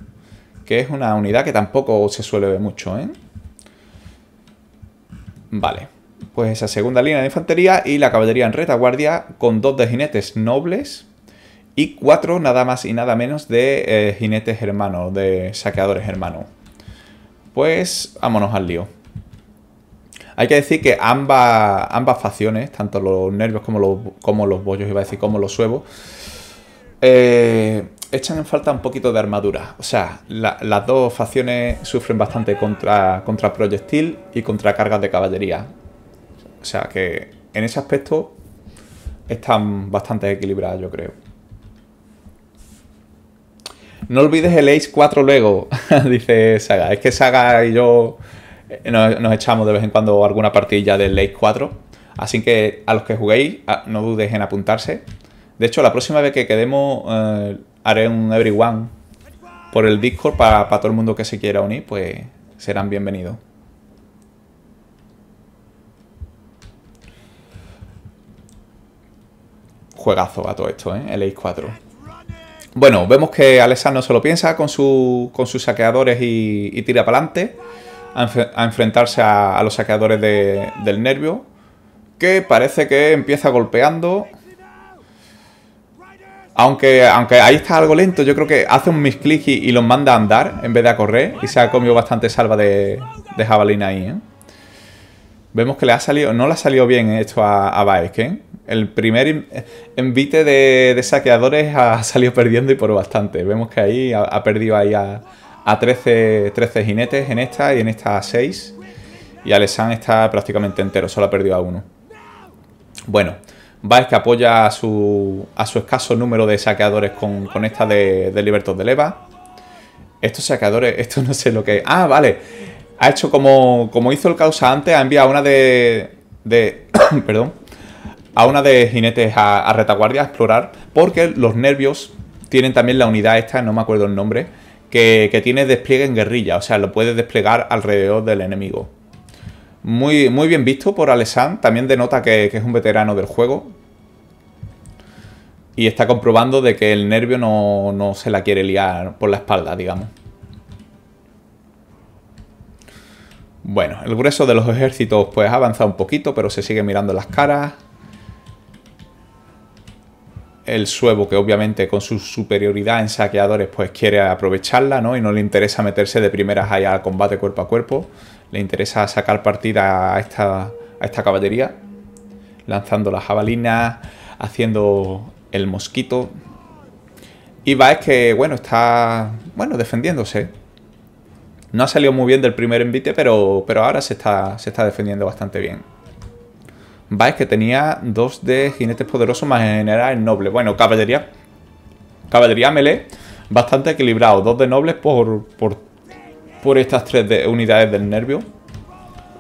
que es una unidad que tampoco se suele ver mucho, ¿eh? Vale pues esa segunda línea de infantería y la caballería en retaguardia con dos de jinetes nobles y cuatro nada más y nada menos de eh, jinetes hermanos, de saqueadores hermanos. Pues vámonos al lío. Hay que decir que ambas, ambas facciones, tanto los nervios como los, como los bollos, iba a decir, como los suevos, eh, echan en falta un poquito de armadura. O sea, las dos facciones sufren bastante contra, contra proyectil y contra cargas de caballería. O sea que en ese aspecto están bastante equilibradas, yo creo. No olvides el Ace 4 luego, dice Saga. Es que Saga y yo eh, nos, echamos de vez en cuando alguna partilla del Ace 4. Así que a los que juguéis, no dudes en apuntarse. De hecho, la próxima vez que quedemos, eh, haré un Everyone por el Discord para, para todo el mundo que se quiera unir, pues serán bienvenidos. Juegazo a todo esto, ¿eh? El 4. Bueno, vemos que no se lo piensa con, sus saqueadores y, tira para adelante a, enfrentarse a, los saqueadores del nervio, que parece que empieza golpeando. Aunque, aunque ahí está algo lento, yo creo que hace un misclick y, y los manda a andar en vez de a correr. Y se ha comido bastante salva de, de jabalina ahí, ¿eh? Vemos que le ha salido, no le ha salido bien ¿eh? esto a, a Baez, ¿eh? el primer envite de, saqueadores ha salido perdiendo y por bastante. Vemos que ahí ha, perdido ahí a, 13, jinetes en esta y en esta a 6. Y Alessand está prácticamente entero, solo ha perdido a uno. Bueno, Vais que apoya a su, a su escaso número de saqueadores con, esta de, de de Leva. Estos saqueadores, esto no sé lo que... Ah, vale. Ha hecho como, como hizo el causa antes, ha enviado una de... de perdón a una de jinetes a, retaguardia a explorar, porque los nervios tienen también la unidad esta, no me acuerdo el nombre, que, tiene despliegue en guerrilla, o sea, lo puedes desplegar alrededor del enemigo. Muy, muy bien visto por Alessand, también denota que, es un veterano del juego. Y está comprobando de que el nervio no, no se la quiere liar por la espalda, digamos. Bueno, el grueso de los ejércitos pues ha avanzado un poquito, pero se sigue mirando las caras el suevo que obviamente con su superioridad en saqueadores pues quiere aprovecharla, ¿no? Y no le interesa meterse de primeras ahí al combate cuerpo a cuerpo, le interesa sacar partida a esta, a esta caballería, lanzando las jabalinas, haciendo el mosquito. Y es que, bueno, está, bueno, defendiéndose. No ha salido muy bien del primer envite, pero, pero ahora se está, se está defendiendo bastante bien. Vais, que tenía dos de jinetes poderosos más general noble. Bueno, caballería. Caballería melee. Bastante equilibrado. Dos de nobles por, por, estas tres unidades del nervio.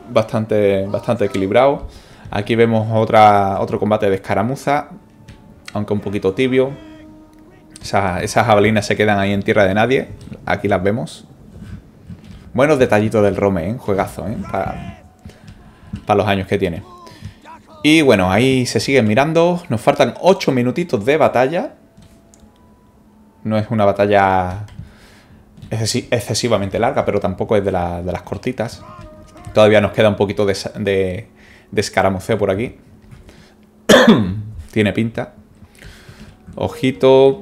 Bastante, bastante equilibrado. Aquí vemos otra, otro combate de escaramuza. Aunque un poquito tibio. esas jabalinas se quedan ahí en tierra de nadie. Aquí las vemos. Buenos detallitos del Rome, ¿eh? Juegazo, ¿eh? para los años que tiene. Y bueno, ahí se siguen mirando. Nos faltan 8 minutitos de batalla. No es una batalla excesivamente larga, pero tampoco es de, las cortitas. Todavía nos queda un poquito de, escaramuceo por aquí. Tiene pinta. Ojito.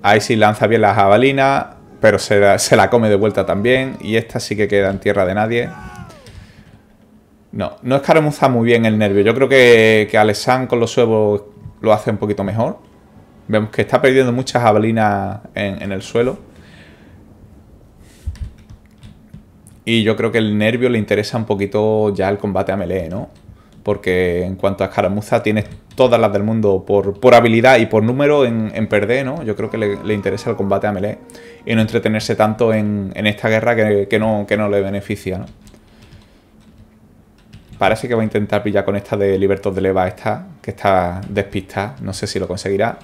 Ahí sí lanza bien la jabalina, pero se, se la come de vuelta también. Y esta sí que queda en tierra de nadie. No, no escaramuza muy bien el nervio. Yo creo que, que Alexan con los huevos lo hace un poquito mejor. Vemos que está perdiendo muchas jabalinas en, el suelo. Y yo creo que el nervio le interesa un poquito ya el combate a melee, ¿no? Porque en cuanto a escaramuza, tienes todas las del mundo por, por habilidad y por número en, perder, ¿no? Yo creo que le, interesa el combate a melee y no entretenerse tanto en, esta guerra que, no, que no le beneficia, ¿no? Parece que va a intentar pillar con esta de Libertos de Leva, esta, que está despistada. No sé si lo conseguirá.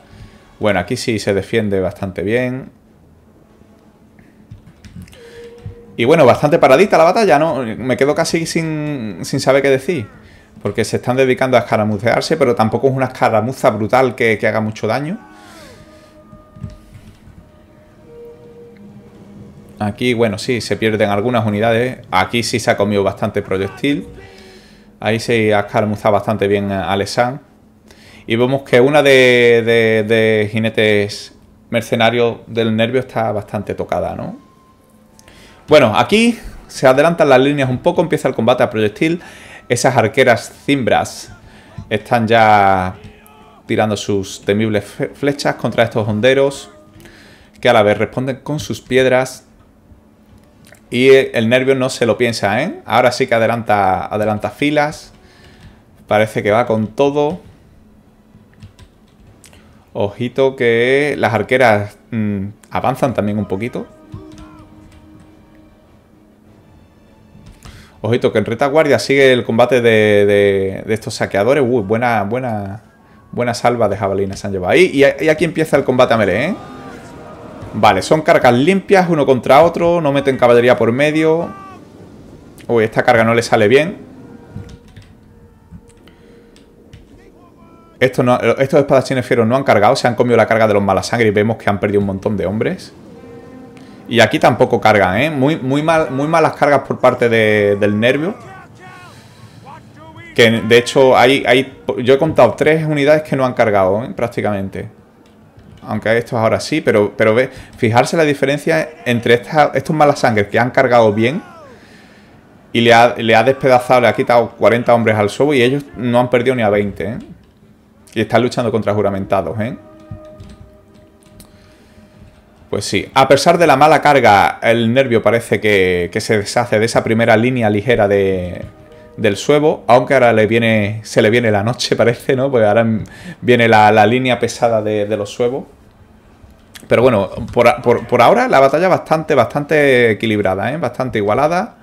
Bueno, aquí sí se defiende bastante bien. Y bueno, bastante paradita la batalla, ¿no? Me quedo casi sin, saber qué decir. Porque se están dedicando a escaramucearse, pero tampoco es una escaramuza brutal que, que haga mucho daño. Aquí, bueno, sí, se pierden algunas unidades. Aquí sí se ha comido bastante proyectil. Ahí se ha bastante bien eh, Alessand. Y vemos que una de, de jinetes mercenarios del nervio está bastante tocada, ¿no? Bueno, aquí se adelantan las líneas un poco, empieza el combate a proyectil. Esas arqueras cimbras están ya tirando sus temibles flechas contra estos honderos, que a la vez responden con sus piedras y el nervio no se lo piensa, ¿eh? Ahora sí que adelanta, adelanta filas. Parece que va con todo. Ojito que las arqueras mm, avanzan también un poquito. Ojito que en retaguardia sigue el combate de, estos saqueadores. Uy, buena, buena, buena salva de jabalinas se han llevado. Y, y, aquí empieza el combate a melee, ¿eh? Vale, son cargas limpias, uno contra otro, no meten caballería por medio. Uy, esta carga no le sale bien. Estos, estos espadachines fieros no han cargado, se han comido la carga de los malas y vemos que han perdido un montón de hombres. Y aquí tampoco cargan, ¿eh? Muy, muy, mal, muy malas cargas por parte del nervio. Que de hecho hay, hay, yo he contado tres unidades que no han cargado, ¿eh? prácticamente aunque estos ahora sí, pero, pero ve, fijarse la diferencia entre estos malas sangres que han cargado bien y le ha, despedazado, le ha quitado 40 hombres al suevo y ellos no han perdido ni a 20, ¿eh? Y están luchando contra juramentados, ¿eh? Pues sí, a pesar de la mala carga, el nervio parece que, se deshace de esa primera línea ligera del suevo, aunque ahora le viene, se le viene la noche, parece, ¿no? Pues ahora viene la, línea pesada de, de los suevos. Pero bueno, por, ahora la batalla bastante, bastante equilibrada, ¿eh? bastante igualada.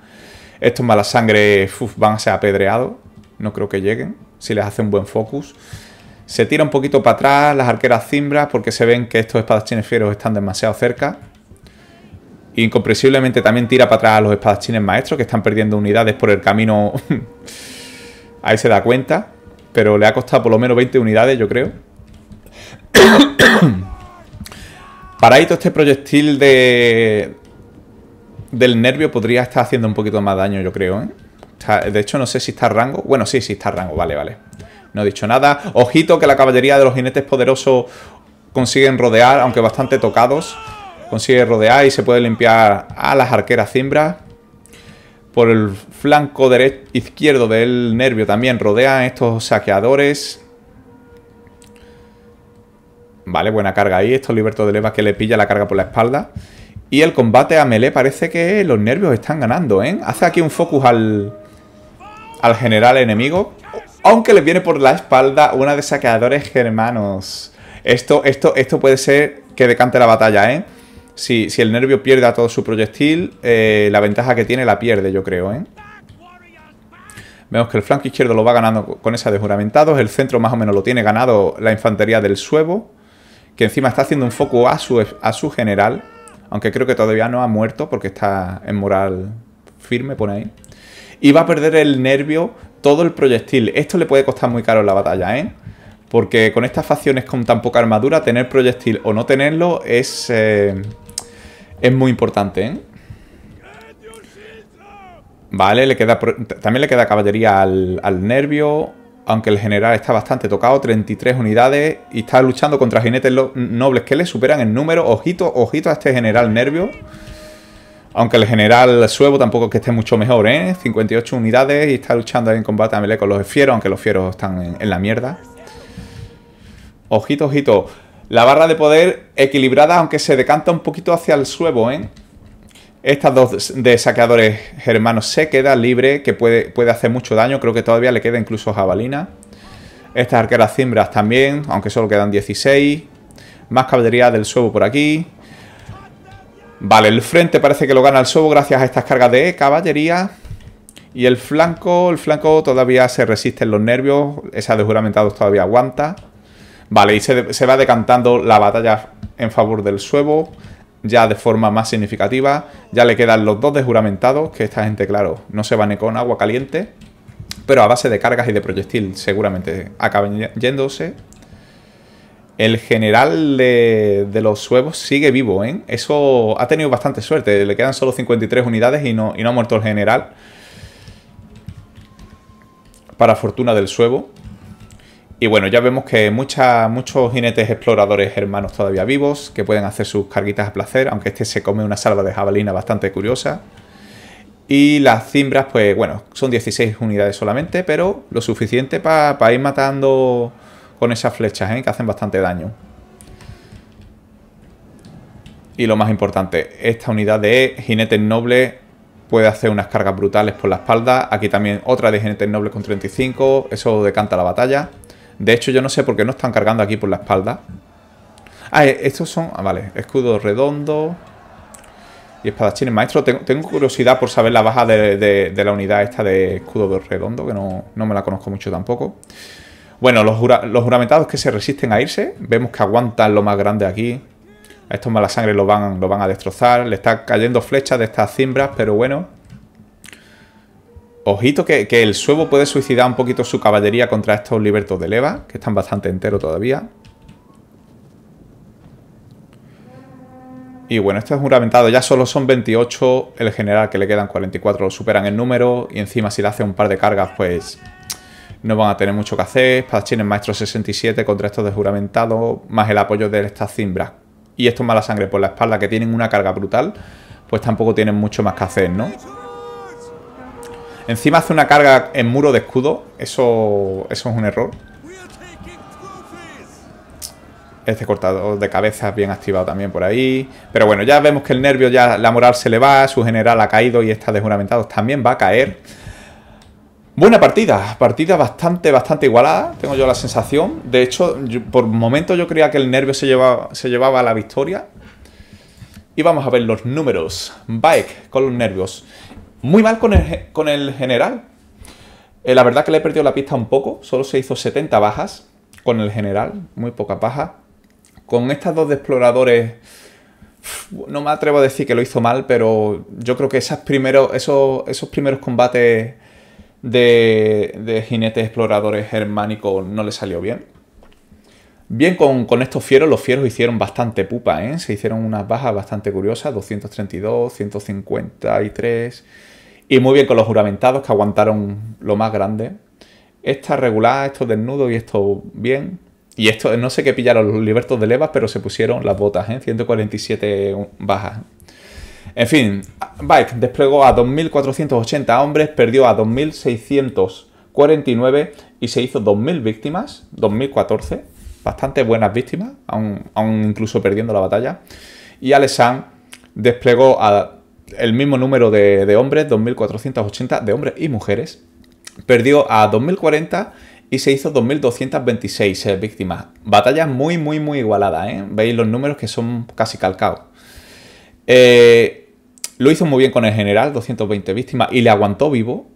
Estos malas sangre van a ser apedreados. No creo que lleguen. Si les hace un buen focus. Se tira un poquito para atrás las arqueras cimbras porque se ven que estos espadachines fieros están demasiado cerca. Incomprensiblemente también tira para atrás a los espadachines maestros que están perdiendo unidades por el camino. Ahí se da cuenta. Pero le ha costado por lo menos 20 unidades, yo creo. Paradito este proyectil de... Del nervio podría estar haciendo un poquito más daño, yo creo, ¿eh? de hecho, no sé si está a rango. Bueno, sí, sí está a rango. Vale, vale. No he dicho nada. Ojito que la caballería de los jinetes poderosos consiguen rodear, aunque bastante tocados. Consigue rodear y se puede limpiar a las arqueras cimbras. Por el flanco izquierdo del nervio también rodean estos saqueadores. Vale, buena carga ahí. Esto Liberto de Leva que le pilla la carga por la espalda. Y el combate a melee parece que los nervios están ganando, ¿eh? Hace aquí un focus al, al general enemigo. Aunque le viene por la espalda una de saqueadores germanos. Esto, esto, esto puede ser que decante la batalla, ¿eh? Si, el nervio pierde a todo su proyectil, eh, la ventaja que tiene la pierde, yo creo, ¿eh? Vemos que el flanco izquierdo lo va ganando con esa de juramentados. El centro más o menos lo tiene ganado la infantería del suevo que encima está haciendo un foco a su, a su general, aunque creo que todavía no ha muerto porque está en moral firme, pone ahí. Y va a perder el nervio todo el proyectil. Esto le puede costar muy caro en la batalla, ¿eh? Porque con estas facciones con tan poca armadura, tener proyectil o no tenerlo es, eh, es muy importante, ¿eh? Vale, le queda, también le queda caballería al, al nervio aunque el general está bastante tocado, 33 unidades, y está luchando contra jinetes nobles que le superan en número. Ojito, ojito a este general nervio. Aunque el general suevo tampoco que esté mucho mejor, ¿eh? 58 unidades y está luchando ahí en combate a melee con los fieros, aunque los fieros están en, en la mierda. Ojito, ojito. La barra de poder equilibrada, aunque se decanta un poquito hacia el suevo, ¿eh? Estas dos de saqueadores germanos se queda libre, que puede, puede hacer mucho daño. Creo que todavía le queda incluso jabalina. Estas arqueras cimbras también, aunque solo quedan 16. Más caballería del suevo por aquí. Vale, el frente parece que lo gana el suevo gracias a estas cargas de caballería. Y el flanco, el flanco todavía se resisten los nervios. Esa de juramentados todavía aguanta. Vale, y se, se va decantando la batalla en favor del suevo ya de forma más significativa. Ya le quedan los dos desjuramentados. que esta gente, claro, no se bane con agua caliente, pero a base de cargas y de proyectil seguramente acaben yéndose. El general de, los suevos sigue vivo, ¿eh? Eso ha tenido bastante suerte. Le quedan solo 53 unidades y no, y no ha muerto el general. Para fortuna del suevo. Y bueno, ya vemos que muchos jinetes exploradores hermanos todavía vivos, que pueden hacer sus carguitas a placer, aunque este se come una salva de jabalina bastante curiosa. Y las cimbras, pues bueno, son 16 unidades solamente, pero lo suficiente para ir matando con esas flechas, ¿eh? que hacen bastante daño. Y lo más importante, esta unidad de jinetes nobles puede hacer unas cargas brutales por la espalda. Aquí también otra de jinetes nobles con 35, eso decanta la batalla. De hecho, yo no sé por qué no están cargando aquí por la espalda. Ah, eh, estos son... Ah, vale. Escudo redondo. Y espadachines. Maestro, tengo, curiosidad por saber la baja de, la unidad esta de escudo redondo, que no, me la conozco mucho tampoco. Bueno, los, juramentados que se resisten a irse. Vemos que aguantan lo más grande aquí. A estos malas sangre lo van, lo van a destrozar. Le están cayendo flechas de estas cimbras, pero bueno... Ojito que, el suevo puede suicidar un poquito su caballería contra estos libertos de leva, que están bastante enteros todavía. Y bueno, estos es juramentado. Ya solo son 28 el general, que le quedan 44. Lo superan en número y encima si le hace un par de cargas, pues no van a tener mucho que hacer. Espadachines maestro 67 contra estos de juramentado, más el apoyo de estas cimbras. Y estos mala sangre por la espalda, que tienen una carga brutal, pues tampoco tienen mucho más que hacer, ¿no? Encima hace una carga en muro de escudo. Eso, eso es un error. Este cortador de cabezas bien activado también por ahí. Pero bueno, ya vemos que el nervio, ya la moral se le va. Su general ha caído y está de también va a caer. Buena partida, partida bastante, bastante igualada, tengo yo la sensación. De hecho, por momento yo creía que el nervio se llevaba, se llevaba a la victoria. Y vamos a ver los números. Bike con los nervios muy mal con el, con el general. Eh, la verdad que le he perdido la pista un poco, solo se hizo 70 bajas con el general, muy pocas bajas. Con estas dos de exploradores, no me atrevo a decir que lo hizo mal, pero yo creo que esas esos, primeros combates de, jinetes exploradores germánicos no le salió bien. Bien con, con, estos fieros, los fieros hicieron bastante pupa, ¿eh? se hicieron unas bajas bastante curiosas, 232, 153 y muy bien con los juramentados que aguantaron lo más grande. Esta regular, esto desnudo y esto bien. Y esto, no sé qué pillaron los libertos de levas, pero se pusieron las botas, ¿eh? 147 bajas. En fin, Bike desplegó a 2.480 hombres, perdió a 2.649 y se hizo 2.000 víctimas, 2.014, bastante buenas víctimas, aún, incluso perdiendo la batalla. Y Alessand desplegó a el mismo número de, de hombres, 2.480 de hombres y mujeres, perdió a 2.040 y se hizo 2.226 eh, víctimas. batalla muy, muy, muy igualada eh. Veis los números que son casi calcados. Eh, lo hizo muy bien con el general, 220 víctimas, y le aguantó vivo.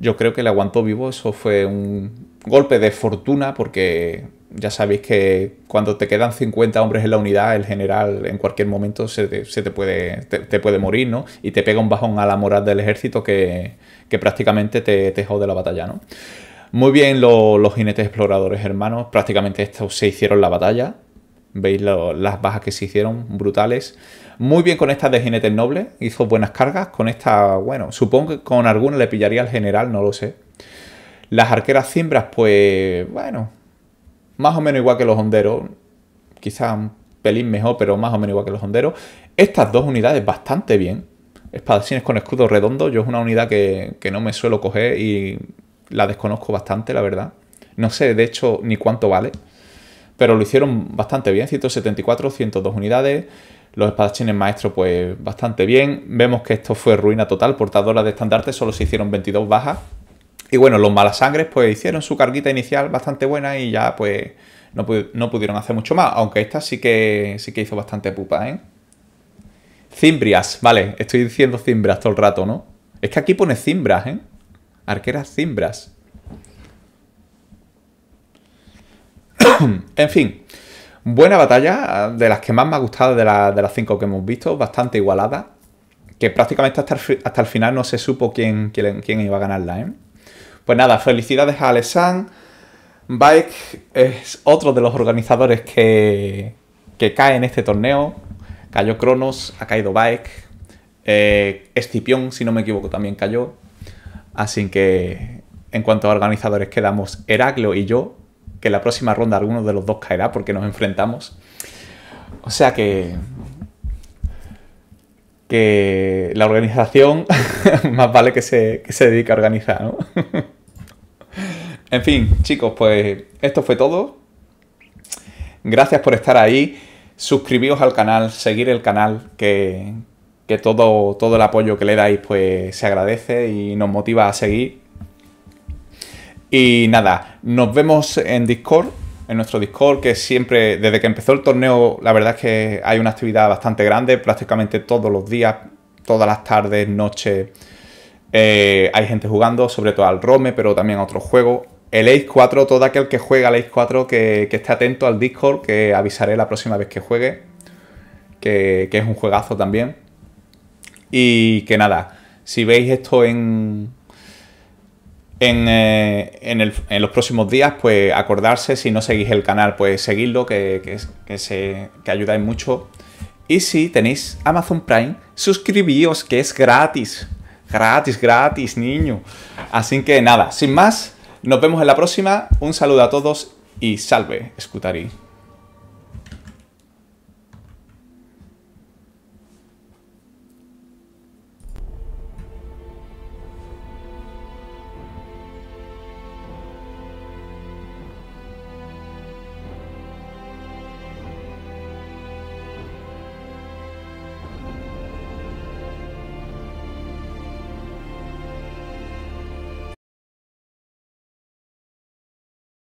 Yo creo que le aguantó vivo, eso fue un golpe de fortuna porque ya sabéis que cuando te quedan 50 hombres en la unidad, el general en cualquier momento se te, puede, te, puede morir, ¿no? Y te pega un bajón a la moral del ejército que, prácticamente te, te jode la batalla, ¿no? Muy bien los jinetes exploradores, hermanos. Prácticamente estos se hicieron la batalla. Veis las bajas que se hicieron, brutales. Muy bien con estas de jinetes nobles, hizo buenas cargas. Con esta, bueno, supongo que con alguna le pillaría al general, no lo sé. Las arqueras cimbras, pues, bueno, más o menos igual que los honderos, quizás un pelín mejor, pero más o menos igual que los honderos. Estas dos unidades bastante bien. Espadachines con escudo redondo, yo es una unidad que, no me suelo coger y la desconozco bastante, la verdad. No sé, de hecho, ni cuánto vale. Pero lo hicieron bastante bien, 174, 102 unidades. Los espadachines maestros, pues bastante bien. Vemos que esto fue ruina total. Portadoras de estandarte solo se hicieron 22 bajas. Y bueno, los malasangres pues hicieron su carguita inicial bastante buena y ya pues no, pudieron hacer mucho más, aunque esta sí que, sí que hizo bastante pupa, ¿eh? Cimbrias, vale, estoy diciendo cimbras todo el rato, ¿no? Es que aquí pone cimbras, ¿eh? Arqueras cimbras. en fin, buena batalla, de las que más me ha gustado de, las cinco que hemos visto, bastante igualada, que prácticamente hasta el, final no se supo quién, quién iba a ganarla, ¿eh? Pues nada, felicidades a Alessan. Bike es otro de los organizadores que, que cae en este torneo. Cayó Cronos, ha caído Bike. Eh, Escipión, si no me equivoco, también cayó. Así que en cuanto a organizadores quedamos Heraclio y yo, que la próxima ronda alguno de los dos caerá porque nos enfrentamos. O sea que que la organización más vale que se, que se dedique a organizar, ¿no? En fin, chicos, pues esto fue todo. Gracias por estar ahí. Suscribíos al canal, seguir el canal, que, todo, todo el apoyo que le dais pues se agradece y nos motiva a seguir. Y nada, nos vemos en Discord, en nuestro Discord, que siempre, desde que empezó el torneo, la verdad es que hay una actividad bastante grande, prácticamente todos los días, todas las tardes, noches, eh, hay gente jugando, sobre todo al Rome, pero también a otros juegos. El Ace 4, todo aquel que juega al Ace 4, que, esté atento al Discord, que avisaré la próxima vez que juegue, que, es un juegazo también. Y que nada, si veis esto en, en, eh, en, los próximos días, pues acordarse, si no seguís el canal, pues seguidlo, que, que, se, que ayudáis mucho. Y si tenéis Amazon Prime, suscribíos, que es gratis. Gratis, gratis, niño. Así que nada, sin más, nos vemos en la próxima. Un saludo a todos y salve, Scutari.